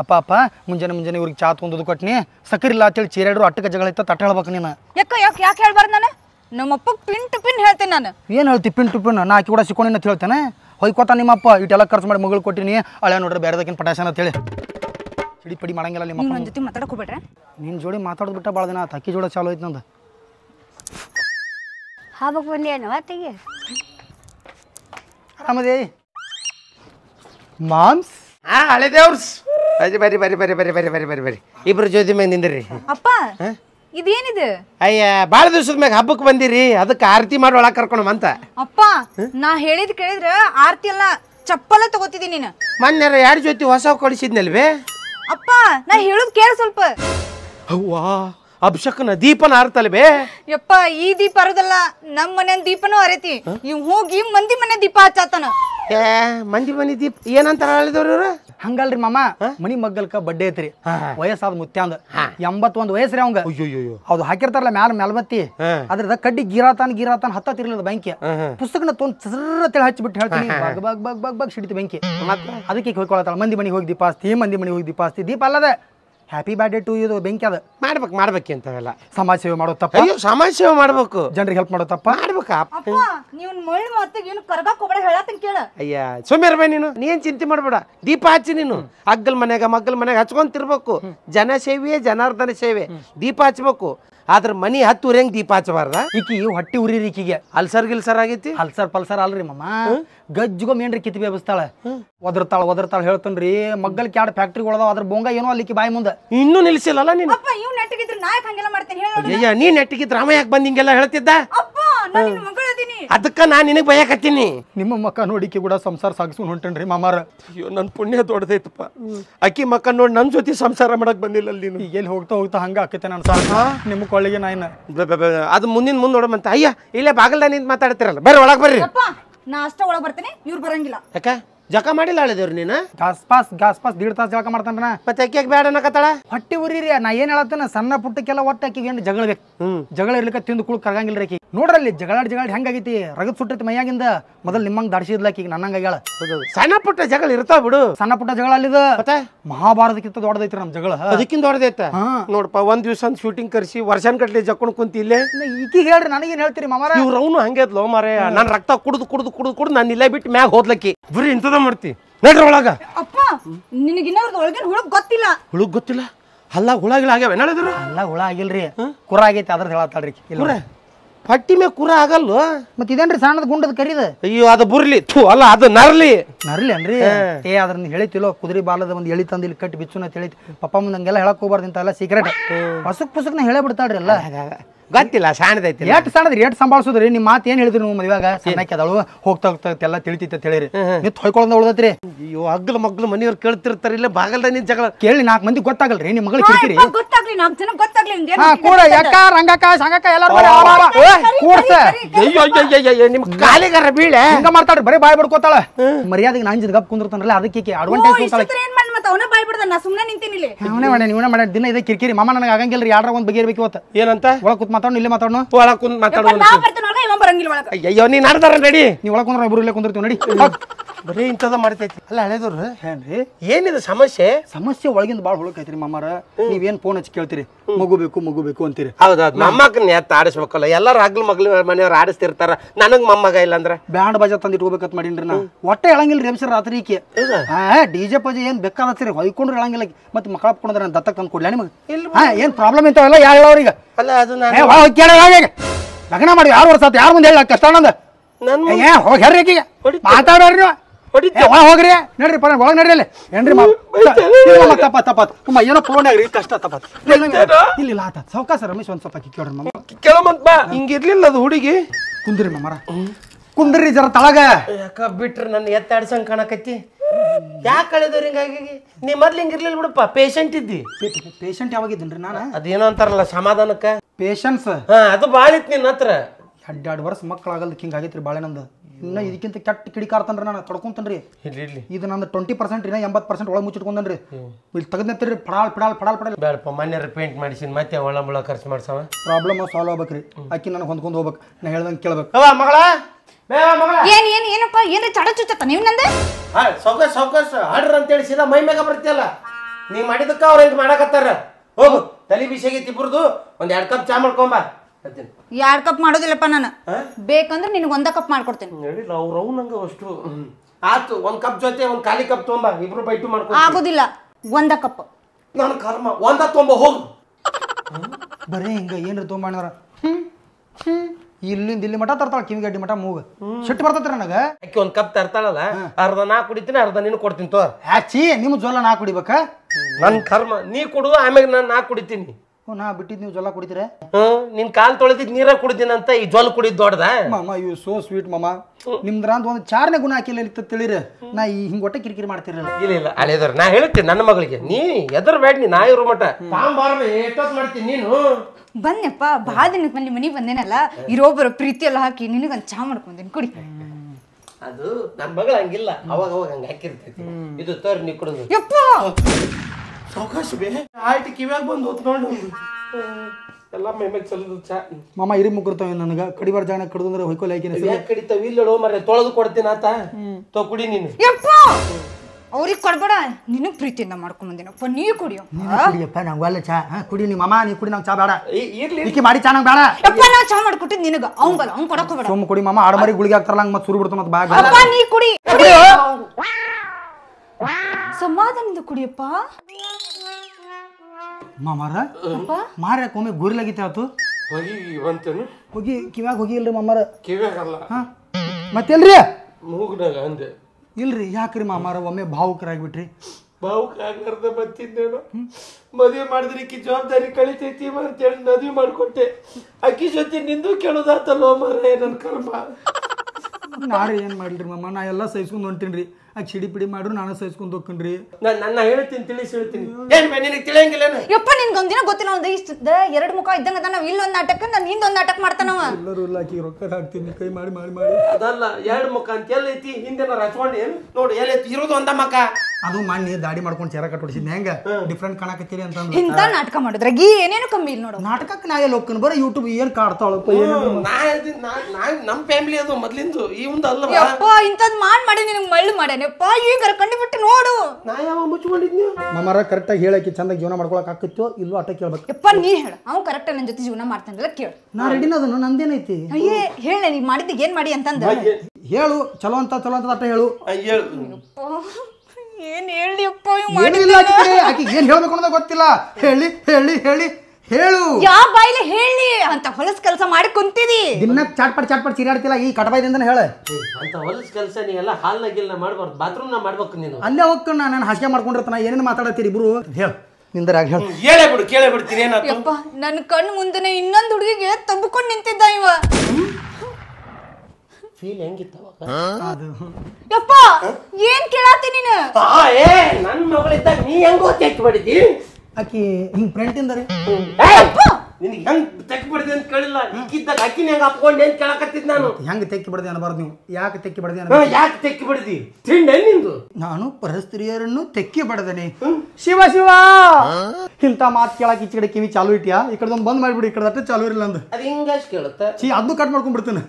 Speaker 2: ಅಪ್ಪ ಅಪ್ಪ ಮುಂಜಾನೆ ಮುಂಜಾನೆ ಇವ್ರಿಗೆ ಚಾ ತೊಂದದು ಕೊಟ್ನಿ ಸಕ್ರಿಲ್ಲ ಅಂತೇಳಿ ಚೀರಾಡ್ರು ಅಟ್ಟಕ ಜಗಳ ಐತ ತಟ್ಟ ಹೇಳ್ಬೇಕು ನೀನು
Speaker 1: ಯಾಕ ಯಾಕೆ ಯಾಕೆ ಹೇಳ್ಬಾರ್ದು ನಾನು ನಮ್ಮ ಅಪ್ಪ ಪಿನ್ ಟು ಪಿನ್ ಹೇಳ್ತೀನಿ ನಾನು
Speaker 2: ಏನು ಹೇಳ್ತಿ ಪಿನ್ ಟು ಪಿನ್ ನಾ ಆಕಿ ಕೂಡ ಸಿಕ್ಕೋಣ ಅಂತ ಹೇಳ್ತೇನೆ ಹೊಯ್ಕೋತ ನಿಮ್ಮಪ್ಪ ಇಟ್ಟೆಲ್ಲ ಖರ್ಚು ಮಾಡಿ ಮಗಳು ಕೊಟ್ಟಿನಿ ಅಳೆ ನೋಡ್ರಿ ಬೇರೆದಕ್ಕಿನ ಪಟಾಶನ ಹೇಳಿ ಸಿಡಿ ಪಡಿ ಮಾಡಂಗಿಲ್ಲ ನಿಮ್ಮ ನನ್ನ ಜೊತೆ ಮಾತಾಡಕ್ಕೆ ಹೋಗ್ಬೇಡ್ರಿ ನಿನ್ನ ಜೋಡಿ ಮಾತಾಡೋದು ಬಿಟ್ಟ ಭಾಳ ದಿನ ಆತು ಅಕ್ಕಿ ಜೋಡ ಚಾಲು ಐತೆ ನಂದು
Speaker 1: ಹಾಬಕ್ಕೆ ಬಂದೇನು
Speaker 2: ಆರಾಮದೇ ಮಾಮ್ಸ್ ಇಬ್ರು ಜೊತೆ ಮೇಲೆ ನಿಂದ್ರಿ
Speaker 1: ಅಪ್ಪ ಇದೇನಿದು
Speaker 2: ಅಯ್ಯ ಬಾಳ ದಿವಸದ ಮ್ಯಾಗ ಹಬ್ಬಕ್ಕೆ ಬಂದಿರಿ ಅದಕ್ಕೆ ಆರತಿ ಮಾಡಿ ಒಳಗೆ ಕರ್ಕೊಂಡು ಅಂತ
Speaker 1: ಅಪ್ಪ ನಾ ಹೇಳಿದ್ ಕೇಳಿದ್ರೆ ಆರತಿ ಎಲ್ಲ ಚಪ್ಪಲ ತಗೋತಿದ್ದೀನಿ ನೀನು
Speaker 2: ಮೊನ್ನೆ ಎರಡು ಜೊತೆ ಹೊಸ ಕೊಡಿಸಿದ್ನಲ್ವೇ
Speaker 1: ಅಪ್ಪ ನಾ ಹೇಳುದು ಕೇಳ ಸ್ವಲ್ಪ
Speaker 2: ಅವ್ವಾ ಅಭಿಷೇಕನ ದೀಪನ ಹಾರತಲ್ಲ ಬೇ
Speaker 1: ಯಪ್ಪ ಈ ದೀಪ ಹರದಲ್ಲ ನಮ್ ಮನೆ ದೀಪನೂ ಹರೈತಿ ಇವ್ ಹೋಗಿ ಮಂದಿ ಮನೆ ದೀಪ ಹಚ್ಚಾತನ ಏ ಮಂದಿ ಮನೆ
Speaker 2: ದೀಪ ಏನಂತಾರ ಹೇಳಿದವ್ರ ಹಂಗಲ್ರಿ ಮಾಮ ಮನಿ ಮಗ್ಗಲ್ಕ ಬಡ್ಡೆ ಐತ್ರಿ ವಯಸ್ಸಾದ ಮುತ್ಯಾಂದ ಎಂಬತ್ತೊಂದು ವಯಸ್ಸ್ರಿ ಅವಂಗ ಅದು ಹಾಕಿರ್ತಾರಲ್ಲ ಮ್ಯಾಲ ಮ್ಯಾಲ್ಬತ್ತಿ ಅದ್ರದ ಕಡ್ಡಿ ಗೀರಾತಾನ್ ಗೀರಾತಾನ್ ಹತ್ತತ್ತಿರ್ಲಿಲ್ಲ ಬೆಂಕಿ ಪುಸ್ತಕನ ತೊಂದ್ ಸರ ತಿಳಿ ಹಚ್ಚಿಬಿಟ್ಟು ಹೇಳ್ತೀನಿ ಬಗ್ ಬಗ್ ಬಗ್ ಬಗ್ ಬಗ್ ಸಿಡಿತು ಬೆಂಕಿ ಅದಕ್ಕೆ ಹೋಗ್ಕೊಳತಾಳ ಮಂದಿ ಮನೆ ಹೋಗಿ ದೀಪ ಮಂದಿ ಮನೆ ಹೋಗಿ ದೀಪ ದೀಪ ಅಲ್ಲದೆ ಹ್ಯಾಪಿ ಬರ್ಡೇ ಟು ಇದು ಬೆಂಕಿ ಅದ ಮಾಡ್ಬೇಕು ಮಾಡ್ಬೇಕು ಅಂತವೆಲ್ಲ ಸಮಾಜ ಸೇವೆ ಮಾಡೋ ತಪ್ಪ ಅಯ್ಯೋ ಸಮಾಜ ಸೇವೆ ಮಾಡ್ಬೇಕು ಜನರಿಗೆ ಹೆಲ್ಪ್ ಮಾಡೋ ತಪ್ಪ ಮಾಡ್ಬೇಕ
Speaker 1: ನೀವು ಮುಳ್ಳು
Speaker 2: ನೀನು ನೀನ್ ಚಿಂತೆ ಮಾಡ್ಬೇಡ ದೀಪ ಹಚ್ಚಿ ನೀನು ಅಗ್ಗಲ್ ಮನೆಯಾಗ ಮಗ್ಗಲ್ ಮನೆಯಾಗ ಹಚ್ಕೊಂತಿರ್ಬೇಕು ಜನ ಸೇವೆಯೇ ಜನಾರ್ದನ ಸೇವೆ ದೀಪ ಹಚ್ಬೇಕು ಆದ್ರ ಮನಿ ಹತ್ತು ಉರಿ ದೀಪ ಹಚ್ಚಬಾರ್ದ ಈಕಿ ಹೊಟ್ಟಿ ಉರಿ ಈಕಿಗೆ ಅಲ್ಸರ್ ಗಿಲ್ಸರ್ ಆಗೈತಿ ಅಲ್ಸರ್ ಪಲ್ಸರ್ ಅಲ್ರಿ ಮಮ್ಮ ಗಜ್ಜಿಗೋ ಮೇನ್ರಿ ಕಿತ್ ಬೇಬಿಸ್ತಾಳೆ ಒದರ್ತಾಳ ಒದರ್ತಾಳ ಹೇಳ್ತನ್ರಿ ಮಗ್ಗಲ್ ಕ್ಯಾಡ್ ಫ್ಯಾಕ್ಟ್ರಿ ಒಳದ ಅದ್ರ ಬೊಂಗ ಏನೋ ಅಲ್ಲಿ ಬಾಯಿ ಮುಂದೆ ಇನ್ನೂ ನಿಲ್ಸಿಲ್ಲಲ್ಲ ನೀನು ಅಪ್ಪ ಇವ್
Speaker 1: ಹಂಗೆಲ್ಲ ಮಾಡ್ತೀನಿ ಅಯ್ಯ
Speaker 2: ನೀ ಹಿಂಗೆಲ್ಲ ಹೇಳ್ತಿದ್ದ ಅದಕ್ಕ ನಾ ನಿನಗೆ ಬಯಕತ್ತೀನಿ ನಿಮ್ಮ ಮಕ್ಕ ನೋಡಿಕೆ ಕೂಡ ಸಂಸಾರ ಸಾಗಿಸ್ಕೊಂಡು ಹೊಂಟೇನ್ರಿ ಮಾಮಾರ ಅಯ್ಯೋ ನನ್ನ ಪುಣ್ಯ ದೊಡ್ಡದೈತಪ್ಪ ಅಕ್ಕಿ ಮಕ್ಕ ನೋಡಿ ನನ್ನ ಜೊತೆ ಸಂಸಾರ ಮಾಡಕ್ ಬಂದಿಲ್ಲ ಅಲ್ಲಿ ನೀನು ಎಲ್ಲಿ ಹೋಗ್ತಾ ಹೋಗ್ತಾ ಹಂಗೆ ಆಕೈತೆ ನಾನು ಸಾರ್ ನಿಮ್ಮ ಕೊಳ್ಳಿಗೆ ನಾಯ್ನ ಅದು ಮುಂದಿನ ಮುಂದೆ ನೋಡಮಂತ ಅಯ್ಯ ಇಲ್ಲೇ ಬಾಗಲ್ದ ನಿಂತ ಮಾತಾಡ್ತಿರಲ್ಲ ಬರ್ರಿ ಒಳಗ್ ಬರ್ರಿ
Speaker 1: ನಾ ಅಷ್ಟೇ ಒಳಗೆ ಬರ್ತೇನೆ ಇವ್ರು ಬರಂಗಿಲ್ಲ
Speaker 2: ಯಾಕ ಜಕ ಮಾಡಿಲ್ಲ ಅಳಿದೇವ್ರಿ ನೀನ ಗಾಸ್ ಪಾಸ್ ಗಾಸ್ ಪಾಸ್ ದೀಡ್ ತಾಸ್ ಜಳಕ ಮಾಡ್ತಾನ ಮತ್ತೆ ಅಕ್ಕಿ ಬೇಡ ಅನ್ನಕತ್ತಾಳ ಹೊಟ್ಟಿ ಉರಿ ನಾ ಏನ್ ಹೇಳತ್ತನ ಸಣ್ಣ ಪುಟ್ಟಕ್ಕೆಲ್ಲ ಒಟ್ಟ ಅಕ್ಕಿಗೆ ಏನು ಜಗಳ ಬೇಕು ಜಗಳ ಇರ್ಲಿಕ್ಕೆ ತಿಂದು ಕುಳ್ ಕರಗಂಗಿಲ್ಲ ರೀ ನೋಡ್ರಲ್ಲಿ ಜಗಳಾಡ್ ಜಗಳ ಹೆಂಗಾಗೈತಿ ರಗದ್ ಸುಟ್ಟೈತಿ ಮೈಯಾಗಿಂದ ಮೊದಲ ನಿಮ್ಮಂಗ್ ದಡ್ಸಿದ್ಲ ಆಕಿಗೆ ನನ್ನಂಗ ಸಣ್ಣ ಪುಟ್ಟ ಜಗಳ ಇರ್ತಾವ ಬಿಡು ಸಣ್ಣ ಪುಟ್ಟ ಜಗಳ ಅಲ್ಲಿದ ಮತ್ತೆ ಮಹಾಭಾರತಕ್ಕಿಂತ ದೊಡ್ಡದೈತಿ ನಮ್ ಜಗಳ ಅದಕ್ಕಿಂತ ದೊಡ್ಡದೈತ ನೋಡಪ್ಪ ಒಂದ್ ದಿವಸ ಶೂಟಿಂಗ್ ಕರ್ಸಿ ವರ್ಷನ್ ಕಟ್ಲಿ ಜಕ್ಕೊಂಡ್ ಕುಂತಿ ಇಲ್ಲೇ ಈಕಿಗೆ ಹೇಳ್ರಿ ನನಗೇನ್ ಹೇಳ್ತೀರಿ ಮಾಮಾರ ಇವ್ರವನು ಹಂಗೆ ಮಾರೇ ನಾನು ರಕ್ತ ಕುಡಿದು ಕುಡ್ದು ಕುಡ್ದು ಕುಡ್ದು ನಾನು ಇಲ್ಲೇ ಬಿಟ್ಟು ಮ್ಯಾಗ ಹೋದ್ಲಕ್ಕಿ ಬರೀ ಇಂಥದ ಮಾಡ್ತಿ ನಡ್ರ ಒಳಗ
Speaker 1: ಅಪ್ಪ ನಿನಗಿನ್ನ ಒಳಗಿನ ಗೊತ್ತಿಲ್ಲ
Speaker 2: ಹುಳಕ್ ಗೊತ್ತಿಲ್ಲ ಹಲ್ಲ ಹುಳ ಆಗ್ಯಾವ ನಡೆದ್ರು ಅಲ್ಲ ಹುಳ ಆಗಿಲ್ರಿ ಕುರ ಆಗೈತಿ ಅದ್ರ ಹೇಳತ್ತಾಳ್ರಿ ಕುರ ಪಟ್ಟಿ ಮೇಲೆ ಕುರ ಆಗಲ್ಲ ಮತ್ತೆ ಇದೇನ್ರಿ ಸಣ್ಣದ ಗುಂಡದ ಕರಿದ ಅಯ್ಯೋ ಅದು ಬುರ್ಲಿ ಥೂ ಅಲ್ಲ ಅದು ನರ್ಲಿ ನರ್ಲಿ ಅನ್ರಿ ಏ ಅದನ್ನ ಹೇಳಿತಿಲ್ಲೋ ಕುದುರೆ ಬಾಲದ ಒಂದು ಎಳಿ ತಂದು ಇಲ್ಲಿ ಕಟ್ಟಿ ಬಿಚ್ಚು ಅಂತ ಹೇಳಿತಿ ಪಪ್ಪ ಮುಂದಂಗೆಲ್ಲ ಹೇಳಕ್ ಅಂತ ಎಲ್ಲ ಸೀಕ್ರೆಟ್ ಪಸುಕ್ ಪುಸುಕ್ನ ಹೇಳೇ ಬಿಡ್ತಾಳ್ರಿ ಅಲ್ಲ ಗೊತ್ತಿಲ್ಲ ಐತಿ ಎಷ್ಟು ಸಣ್ಣದ್ರಿ ಎಷ್ಟು ಸಂಭಾಳಿಸೋದ್ರಿ ನಿಮ್ಮ ಮಾತು ಏನ್ ಹೇಳಿದ್ರಿ ನೀವು ಮದುವೆಗ ಸಣ್ಣಕ್ಕೆ ಅದಳು ಹೋಗ್ತಾ ಹೋಗ್ತಾ ಎಲ್ಲ ತಿಳಿತಿತ್ತ ಹೇಳಿರಿ ನೀವು ಹೊಯ್ಕೊಳ್ಳೋದ ಉಳ್ದತ್ರಿ ಅಯ್ಯೋ ಹಗ್ಲ ಮಗ್ಲು ಮನೆಯವ್ರು ಕೇಳ್ತಿರ್ತಾರ ಇಲ್ಲ ಬಾಗಲ್ದ ನಿನ್ ಜಗಳ ಕೇಳಿ ನಾಲ್ಕು ಮಂದಿ ಗೊತ್ತಾಗಲ್ರಿ ನಿಮ್ಮ ಮಗಳು ಕೇಳ್ತೀರಿ
Speaker 1: ಗೊತ್ತಾಗ್ಲಿ ನಮ್ ಜನ ಗೊತ್ತಾಗ್ಲಿ ನಿಮ್ಗೆ ಕೂಡ ರಂಗಕ ಎಲ್ಲರೂ ಬರೀ
Speaker 2: ಕಾಲಿಗಾರ ಬೀಳೆ ಹಂಗ ಮಾಡ್ತಾಳ್ರಿ ಬರೀ ಬಾಯಿ ಬಿಡ್ಕೋತಾಳ ಮರ್ಯಾದೆಗೆ ನಾನು ಗಪ್ ಕುಂದ್ರಲ್ಲ ಅದಕ್ಕೆ ಅಡ್ವಾಂಟೇಜ್ ಕೊಡ್ತಾಳೆ
Speaker 1: ಏನ್ ನಿಂತೀನಿ ಮಾಡ
Speaker 2: ನೀವೇ ಮಾಡ ದಿನ ಇದೆ ಕಿರಿಕಿರಿ ಮಾಮ ನನಗೆ ಆಗಂಗಿಲ್ಲ ಯಾರ ಒಂದು ಬಗೆ ಇವತ್ತು ಏನಂತ ಒಳಗೆ ಕುತ್ಮ ಮಾತಾಡೋಣ ಇಲ್ಲೇ ಮಾತಾಡೋಣ ಒಳ ಕುಂತ್ ಮಾತಾಡೋಣ ಬರಂಗಿಲ್ಲ ಅಯ್ಯೋ ನೀ ನಡ್ದಾರ ನಡಿ ನೀವು ಒಳಗೆ ಕುಂದ್ರ ಇಬ್ರು ಇಲ್ಲೇ ಕುಂದಿರ್ತೀವಿ ನಡಿ ಬರೀ ಇಂತದ ಮಾಡ್ತೈತಿ ಅಲ್ಲ ಹಳೇದವ್ರು ಹೇಳ್ರಿ ಏನಿದೆ ಸಮಸ್ಯೆ ಸಮಸ್ಯೆ ಒಳಗಿಂದ ಬಾಳ ಹುಡುಕೈತ್ರಿ ಮಾಮಾರ ನೀವೇನ್ ಫೋನ್ ಹಚ್ಚಿ ಕೇಳ್ತೀರಿ ಮಗುಬೇಕು ಮಗುಬೇಕು ಬೇಕು ಅಂತೀರಿ ಹೌದೌದು ಮೊಮ್ಮಗನ ಎತ್ತ ಆಡಿಸ್ಬೇಕಲ್ಲ ಎಲ್ಲಾರು ಹಗ್ಲು ಮಗ್ಲು ಮನೆಯವ್ರು ಆಡಿಸ್ತಿರ್ತಾರ ನನಗ್ ಮಮ್ಮಗ ಇಲ್ಲ ಅಂದ್ರೆ ಬ್ಯಾಂಡ್ ಬಜಾ ತಂದು ಇಟ್ಕೋಬೇಕಂತ ಮಾಡಿನ್ರಿ ನಾ ಒಟ್ಟೆ ಹೇಳಂಗಿಲ್ಲ ರೀ ಅಂಶ ರಾತ್ರಿ ಡಿಜೆ ಪಜೆ ಏನ್ ಬೇಕಾದ್ರಿ ಹೊಯ್ಕೊಂಡ್ರೆ ಎಳಂಗಿಲ್ಲ ಮತ್ತೆ ಮಕ್ಕಳ ಹಾಕೊಂಡ್ರೆ ನಾನು ದತ್ತಕ್ಕೆ ತಂದು ಕೊಡ್ಲಾ ನಿಮಗೆ ಏನ್ ಪ್ರಾಬ್ಲಮ್ ಇಂತಾವಲ್ಲ ಯಾವ ಹೇಳೋರಿಗೆ ಅಲ್ಲ ಅದು ನಾನು ಕೇಳ ಲಗ್ನ ಮಾಡಿ ಯಾರು ವರ್ಷ ಯಾರು ಮುಂದೆ ಹೇಳ ಕಷ್ಟ ಅನ್ನೋದು ನನ್ನ ಏ ಹೋಗಿ ಹೇಳ್ರಿ ಆಕಿಗೆ ಮಾತಾಡೋರಿ ಹೋಗ್ರಿ ನಡ್ರಿ ಪರ ಹೋಗಿ ನಡ್ರಿ ಅಲ್ಲಿ ಏನ್ರಿ ತಪ್ಪ ತಪ್ಪ ತುಂಬ ಏನೋ ಫೋನ್ ಆಗ್ರಿ ಕಷ್ಟ ತಪ್ಪ ಇಲ್ಲಿ ಆತ ಸಾವ್ಕಾಸ ರಮೇಶ್ ಒಂದ್ ಸ್ವಲ್ಪ ಕೇಳ್ರಿ ಮಮ್ಮ ಕೇಳ ಮತ್ ಅದು ಹುಡುಗಿ ಕುಂದ್ರಿ ಮಮ್ಮರ ಕುಂಡ್ರಿ ಜರ ತಳಗ ಯಾಕ ಬಿಟ್ರಿ ನನ್ನ ಎತ್ತಾಡ್ಸಂಗ್ ಕಾಣಕತ್ತಿ ಯಾಕೆ ಕಳೆದವ್ರಿ ಹಿಂಗಾಗಿ ನೀ ಮೊದ್ಲು ಹಿಂಗ ಇರ್ಲಿಲ್ಲ ಬಿಡಪ್ಪ ಪೇಷಂಟ್ ಇದ್ದಿ ಪೇಷಂಟ್ ಯಾವಾಗಿದ್ದೀನಿ ನಾನು ಅದೇನೋ ಅಂತಾರಲ್ಲ ಸಮಾಧಾನಕ್ಕ ಪೇಷನ್ಸ್ ಹಾ ಅದು ಭಾಳ ಇತ್ತು ನಿನ್ನ ಹತ್ರ ಎರಡು ಎರಡು ವರ್ಷ ಮಕ್ಕಳಾಗಲ್ದಕ್ಕೆ ಹಿಂಗೆ ಆಗೈತ್ರಿ ಬಾಳೆ ನಂದು ಇನ್ನ ಇದಕ್ಕಿಂತ ಕೆಟ್ಟ ಕಿಡಿ ಕಿಡಿಕಾರ್ತನ್ರಿ ನಾನು ತೊಡ್ಕೊಂತನ್ರಿ ಇದು ನಂದು ಟ್ವೆಂಟಿ ಪರ್ಸೆಂಟ್ ಇನ್ನ ಎಂಬತ್ತು ಪರ್ಸೆಂಟ್ ಒಳಗೆ ಮುಚ್ಚಿಟ್ಕೊಂಡ್ರಿ ಇಲ್ಲಿ ತೆಗೆದ್ನತ್ತೀರಿ ಫಡಾಲ್ ಫಡಾಲ್ ಫಡಾಲ್ ಫಡಾಲ್ ಬೇಡಪ್ಪ ಮನೆ ಪೇಂಟ್ ಮಾಡಿಸಿ ಮತ್ತೆ ಒಳ ಮುಳ ಖರ್ಚು ಮಾಡ್ಸವ ಪ್ರಾಬ್ಲಮ್ ಸಾಲ್ವ್ ಆಗ್ಬೇಕ್ರಿ ಅಕ್ಕಿ ನನಗೆ ಹೊಂದ್ಕೊಂಡು ಹೋಗ್ಬೇಕು ನಾ ಹೇಳ್ದಂಗೆ ಕೇಳ್ಬೇಕು ಮಗಳ
Speaker 1: ಏನ್ ಏನ್ ಏನಪ್ಪ ಏನು ಚಡ ಚುಚ್ಚತ್ತ ನೀವು ನಂದೆ
Speaker 2: ಸೌಕಸ್ ಸೌಕಸ್ ಹಡ್ರ ಅಂತೇಳಿ ಸೀದಾ ಮೈ ಮ್ಯಾಗ ಬರ್ತಿಯಲ್ಲ ನೀ ಮಾಡಿದಕ್ಕ ಅವ್ರ ಹೆಂಗ್ ಮಾಡಕತ್ತಾರ ಹೋಗು ತಲೆ ಬಿಸಿಗೆ ತಿಬ್ಬರದು ಒಂದ್ ಎರಡ್ ಕಪ್ ಚಾ ಮಾಡ್ಕೊಂಬ
Speaker 1: ಎರಡ್ ಕಪ್ ಮಾಡೋದಿಲ್ಲಪ್ಪ ನಾನು ಬೇಕಂದ್ರೆ ನಿನಗೆ ಒಂದ ಕಪ್ ಮಾಡ್ಕೊಡ್ತೀನಿ ಹೇಳಿಲ್ಲ ಅವ್ರು ನಂಗೆ ಅಷ್ಟು
Speaker 2: ಆತು ಒಂದ್ ಕಪ್ ಜೊತೆ ಒಂದ್ ಖಾಲಿ
Speaker 1: ಕಪ್ ತೊಂಬ ಇಬ್ರು ಬೈಟು ಮಾಡ್ಕೊ ಆಗೋದಿಲ್ಲ ಒಂದ ಕಪ್ ನನ್ನ ಕರ್ಮ ಒಂದ ತೊಂಬ ಹೋಗು
Speaker 2: ಬರೀ ಹಿಂಗ ಏನ್ರ ತೊಂಬ ಹ್ಮ್ ಹ್ಮ್ ಇಲ್ಲಿಂದ ಇಲ್ಲಿ ಮಠ ತರ್ತಾಳ ಕಿವಿಗಡ್ಡಿ ಮಠ ಮೂಗ ಸಿಟ್ಟು ಬರ್ತೈತಿ ನನಗ ಅಕ್ಕಿ ಒಂದ್ ಕಪ್ ತರ್ತಾಳಲ್ಲ ಅರ್ಧ ನಾ ಕುಡಿತೀನಿ ಅರ್ಧ ನೀನು ಕೊಡ್ತೀನಿ ತೋ ಆಚಿ ನಿಮ್ ಜೋಲ ನಾ ಕುಡಿಬೇಕ ನನ್ ಕರ್ಮ ನೀ ಕುಡು ಆಮೇಲೆ ನಾನು ನಾ ಕುಡಿತೀನಿ ಹ್ಞೂ ನಾ ಬಿಟ್ಟಿದ್ದು ಕುಡಿದಿನಂತ ಈ ದೊಡ್ಡದ ಸೋ ಸ್ವೀಟ್ ಒಂದು ಗುಣ ಹಾಕಿಲ್ಲ ಇತ್ತು ನಾ ಈ ಕಿರಿಕಿರಿ ಇಲ್ಲ ಇಲ್ಲ ನಾ ಹೇಳ್ತೀನಿ ನನ್ನ ಮಗಳಿಗೆ ನೀ ಬೇಡ ನೀ ನಾ ಮಟ
Speaker 1: ಮಾಡ್ತೀನಿ ನೀನು ಬನ್ನಪ್ಪ ಬಾ ದಿನ ಮನೆ ಬಂದೇನಲ್ಲ ಇರೋಬ್ಬರ ಪ್ರೀತಿ ಎಲ್ಲ ಹಾಕಿ ನಿನಗೊಂದು ಚಾ ಮಾಡ್ಕೊಂಡೇನಿ ಕುಡಿ
Speaker 2: ಅದು ನನ್ನ ಮಗಳ ಹಂಗಿಲ್ಲ ಅವಾಗ ಅವಾಗ ಹಂಗೆ ಹಾಕಿರ್ತೈತಿ ಇದು ತೋರ್ ನೀ ಕುಡಿದು ಸಾವಕಾಶ ಬೇ ಆಯ್ತು ಕಿವ್ಯಾಗ ಬಂದು ಹೊತ್ಕೊಂಡು ಎಲ್ಲ ಮೈಮ್ಯಾಗ ಚಲದ ಚಾ ಮಾಮ ಇರಿ ಮುಗ್ರತಾವೆ ನನಗ ಕಡಿಬಾರ ಜಾಣ ಕಡ್ದು ಅಂದ್ರೆ ಹೊಯ್ಕೊಲ್ ಹಾಕಿನ ಕಡಿತಾವ ಇಲ್ಲೋ ಮರ ತೊಳೆದು ಕೊಡ್ತೀನಿ ಆತ ತೋ ಕುಡಿ ನೀನು ಯಪ್ಪ
Speaker 1: ಅವ್ರಿಗೆ ಕೊಡ್ಬೇಡ ನೀನು ಪ್ರೀತಿಯಿಂದ ಮಾಡ್ಕೊಂಡ್ ಬಂದಿನಪ್ಪ ನೀ ಕುಡಿಯೋ ಕುಡಿಯಪ್ಪ ನಂಗೆ ಅಲ್ಲ ಚಾ ಕುಡಿ ನೀ ಮಾಮ
Speaker 2: ನೀ ಕುಡಿ ನಂಗೆ ಚಾ ಬೇಡ ಇರ್ಲಿ ಈಕಿ ಮಾಡಿ ಚಾ ನಂಗೆ
Speaker 1: ಬೇಡ ಯಪ್ಪ ನಾ ಚಾ ಮಾಡ್ಕೊಟ್ಟಿದ್ದು ನಿನಗೆ ಅವಂಗಲ್ಲ ಅವ್ನು
Speaker 2: ಕೊಡಕ್ಕೆ ಬೇಡ ಸುಮ್ಮ ಕುಡಿ ಮಾಮ ಆಡಮರಿ ಗುಳಿಗೆ ಹಾಕ್ತಾರಲ್ಲ ಹಂಗೆ ಮತ್ತೆ ಸುರು ಬಿಡ್ತು ಮತ್ತೆ ಬಾಗ ನೀ
Speaker 1: ಕುಡಿ ಸಮಾಧಾನದಿಂದ ಕುಡಿಯಪ್ಪ
Speaker 2: ಮಾಮಾರ ಮಾರ ಕೊಮ್ಮೆ ಗುರಿ ಆತು ಹೋಗಿ ಬಂತೇನು ಹೋಗಿ ಕಿವ್ಯಾಗ ಹೋಗಿಲ್ರಿ ಮಾಮಾರ ಕಿವ್ಯಾಗಲ್ಲ ಹಾ ಮತ್ತೆಲ್ರಿ ಮೂಗ್ನಾಗ ಅಂದೆ ಇಲ್ರಿ ಯಾಕ್ರಿ ಮಾಮಾರ ಒಮ್ಮೆ ಭಾವುಕರಾಗ್ಬಿಟ್ರಿ ಭಾವುಕರಾಗ್ಲಾರ್ದ ಬತ್ತಿದ್ದೇನು ಮದುವೆ ಮಾಡಿದ್ರೆ ಈಕಿ ಜವಾಬ್ದಾರಿ ಕಳಿತೈತಿ ಹೇಳಿ ಮದುವೆ ಮಾಡ್ಕೊಟ್ಟೆ ಅಕ್ಕಿ ಜೊತೆ ನಿಂದು ಕೇಳೋದಾತಲ್ಲ ಮಾರ ನನ್ನ ಕರ್ಮ ನಾರೇ ಏನು ಮಾಡ್ಲಿ ಮಾಮ ನಾ ಎಲ್ಲ ಸಹಿಸ್ಕೊಂಡು ಹೊಂಟೀನಿ ಆ ಚಿಡಿ ಪಿಡಿ ಮಾಡ್ರು ನಾನು ಸಹಿಸ್ಕೊಂಡು ಹೋಗ್ಕೊಂಡ್ರಿ ನನ್ನ ಹೇಳ್ತೀನಿ ತಿಳಿಸಿ ಹೇಳ್ತೀನಿ ನಿನಗೆ ತಿಳಿಯಂಗಿಲ್ಲ
Speaker 1: ಯಪ್ಪ ನಿನ್ಗೆ ಒಂದಿನ ಗೊತ್ತಿಲ್ಲ ಒಂದು ಇಷ್ಟ ಎರಡು ಮುಖ ಇದ್ದಂಗ ಅದ ನಾವು ಇಲ್ಲೊಂದು ನಾಟಕ ನಾನು ಹಿಂದೊಂದು ನಾಟಕ ಮಾಡ್ತಾನವ ಎಲ್ಲರೂ ಇಲ್ಲ ಆಕಿ ರೊಕ್ಕ
Speaker 2: ಹಾಕ್ತೀನಿ ಕೈ ಮಾಡಿ ಮಾಡಿ ಮಾಡಿ ಅದಲ್ಲ ಎರಡು ಮುಖ ಅಂತ ಐತಿ ಹಿಂದೆ ರಚ್ಕೊಂಡು ಏನು ನೋಡು ಎಲ್ಲೈತಿ ಇರೋದು ಒಂದ ಮಕ ಅದು ಮಣ್ಣಿ ದಾಡಿ ಮಾಡ್ಕೊಂಡು ಚೇರ ಕಟ್ಟೊಡಿಸಿದ್ನ ಹೆಂಗ ಡಿಫ್ರೆಂಟ್ ಕಾಣಕತ್ತೀರಿ ಅಂತ ಇಂತ ನಾಟಕ ಮಾಡಿದ್ರೆ ಗೀ ಏನೇನು ಕಮ್ಮಿ ಇಲ್ಲ ನೋಡು ನಾಟಕಕ್ಕೆ ನಾ ಎಲ್ಲ ಹೋಗ್ಕೊಂಡು ಬರೋ ಯೂಟ್ಯೂಬ್ ಏನು ಕಾಡ್ತಾಳ
Speaker 1: ನಾ ನಮ್ಮ ಫ್ಯಾಮಿಲಿ ಅದು ಮೊದ್ಲಿಂದು ಈ ಅಲ್ಲ ಅಲ್ಲ ಇಂಥದ್ದು ಮಾಡಿ ಮಾಡಿ ನಿನಗೆ ಮಳ್ಳು ಮಾಡ್ಯಾನೆ ಯಪ್ಪ ಈಗಾರ ಕಂಡುಬಿಟ್ಟು ನೋಡು ನಾ ಯಾವ ಮುಚ್ಕೊಂಡಿದ್ನಿ ಮಾಮಾರ
Speaker 2: ಕರೆಕ್ಟಾಗಿ ಹೇಳಾಕಿ ಚಂದಾಗಿ ಜೀವನ ಮಾಡ್ಕೊಳಕ್ ಆಕತ್ತೋ ಇಲ್ಲೋ ಅಟ್ಟ ಕೇಳ್ಬೇಕು ಯಪ್ಪ ನೀ ಹೇಳ
Speaker 1: ಅವ್ನು ಕರೆಕ್ಟ್ ನನ್ನ ಜೊತೆ ಜೀವನ ಮಾಡ್ತಾನಲ್ಲ ಕೇಳು ನಾ ರೆಡಿನ ಅದನ್ನು ಐತಿ ಅಯ್ಯೇ ಹೇಳ ನೀ ಮಾಡಿದ್ದೆ ಏನು ಮಾಡಿ ಅಂತಂದ
Speaker 2: ಹೇಳು ಚಲೋ ಅಂತ ಚಲೋ ಅಂತ ಅಟ್ಟ ಹೇಳು
Speaker 1: ಏನು ಹೇಳಿ ಅಪ್ಪ ಏನು ಏನ್ ಹೇಳ್ಬೇಕು ಅನ್ನೋದು ಗೊತ್ತಿಲ್ಲ ಹೇಳಿ ಹೇಳಿ ಹೇಳಿ ಹೇಳು ಯಾವ ಬಾಯಿಲಿ ಹೇಳಿ ಅಂತ ಹೊಲಸ್ ಕೆಲಸ ಮಾಡಿ ಕುಂತಿದಿ ದಿನ ಚಾಟ್ಪಟ್
Speaker 2: ಚಾಟ್ಪಟ್ ಚೀರಾಡ್ತಿಲ್ಲ ಈ ಕಟಬಾಯ್ದಿಂದ ಹೇಳ ಅಂತ ಹೊಲಸ್ ಕೆಲಸ ನೀ ಎಲ್ಲ ಹಾಲ್ನಾಗಿಲ್ಲ ಮಾಡ್ಬಾರ್ದು ಬಾತ್ರೂಮ್ ನಾ ಮಾಡ್ಬೇಕು
Speaker 1: ನೀನು ಅಲ್ಲೇ ಹೋಗ್ತು ನಾನು ನಾನು ಹಾಸಿಗೆ ಮಾಡ್ಕೊಂಡಿರ್ತಾನ ಏನೇನು ಮಾತಾಡತ್ತೀರಿ ಇಬ್ರು ಹೇಳು ನಿಂದರಾಗ ಹೇಳು
Speaker 2: ಹೇಳೇ ಬಿಡು ಕೇಳೇ ಬಿಡ್ತೀನಿ ಏನಾಯ್ತು
Speaker 1: ಯಪ್ಪ ನನ್ನ ಕಣ್ಣು ಮುಂದನೇ ಇನ್ನೊಂದು ಹುಡುಗಿಗೆ ತಬ್ಕೊಂಡು ನಿಂತಿದ್ದ ಇವ
Speaker 2: ಫೀಲ್ ಹೆಂಗಿತ್ತು ಅದು
Speaker 1: ಯಪ್ಪ ಏನ್ ಕೇಳಾತಿ ನೀನು ಏ
Speaker 2: ನನ್ನ ಮಗಳಿದ್ದಾಗ ನೀ ಹೆಂಗ್ ಓದಿ ಆಕಿ ಹಿಂಗ್ ಪ್ರಿಂಟ್ ಇಂದ ರೀ ನಿನಗೆ ಹೆಂಗ್ ತೆಕ್ಕಿ ಬಿಡದೆ ಅಂತ ಕೇಳಿಲ್ಲ ಇಕ್ಕಿದ್ದಾಗ ಅಕ್ಕಿನ ಹೆಂಗ್ ಹಾಕೊಂಡು ಅಂತ ಕೇಳಕತ್ತಿದ್ ನಾನು ಹೆಂಗ್ ತೆಕ್ಕಿ ಬಿಡ್ದೆ ಅನ್ಬಾರ್ದು ನೀವು ಯಾಕೆ ತೆಕ್ಕಿ ಬಿಡ್ದೆ ಅನ್ನ ಯಾಕೆ ತೆಕ್ಕಿ ಬಿಡದಿ ತಿಂಡೆ ನಿಂದು ನಾನು ಪರಸ್ತ್ರೀಯರನ್ನು ತೆಕ್ಕಿ ಬಡದನೆ ಶಿವ ಶಿವ ಇಂತ ಮಾತ್ ಕೇಳಕ್ ಈಚ ಕಡೆ ಕಿವಿ ಚಾಲು ಇಟ್ಟಿಯಾ ಈ ಕಡೆ ಬಂದ್ ಮಾಡ್ಬಿಡಿ ಈ ಕಡೆ ಅಟ್ಟು ಚಾಲು ಇರಲಿಲ್ಲ ಅಂದ್ ಅದು ಹಿಂಗಾಸ್ ಕೇಳುತ್ತೆ ಅದು ಕಟ್ ಮಾಡ್ಕೊಂಡ್ ಬಿಡ್ತೇನೆ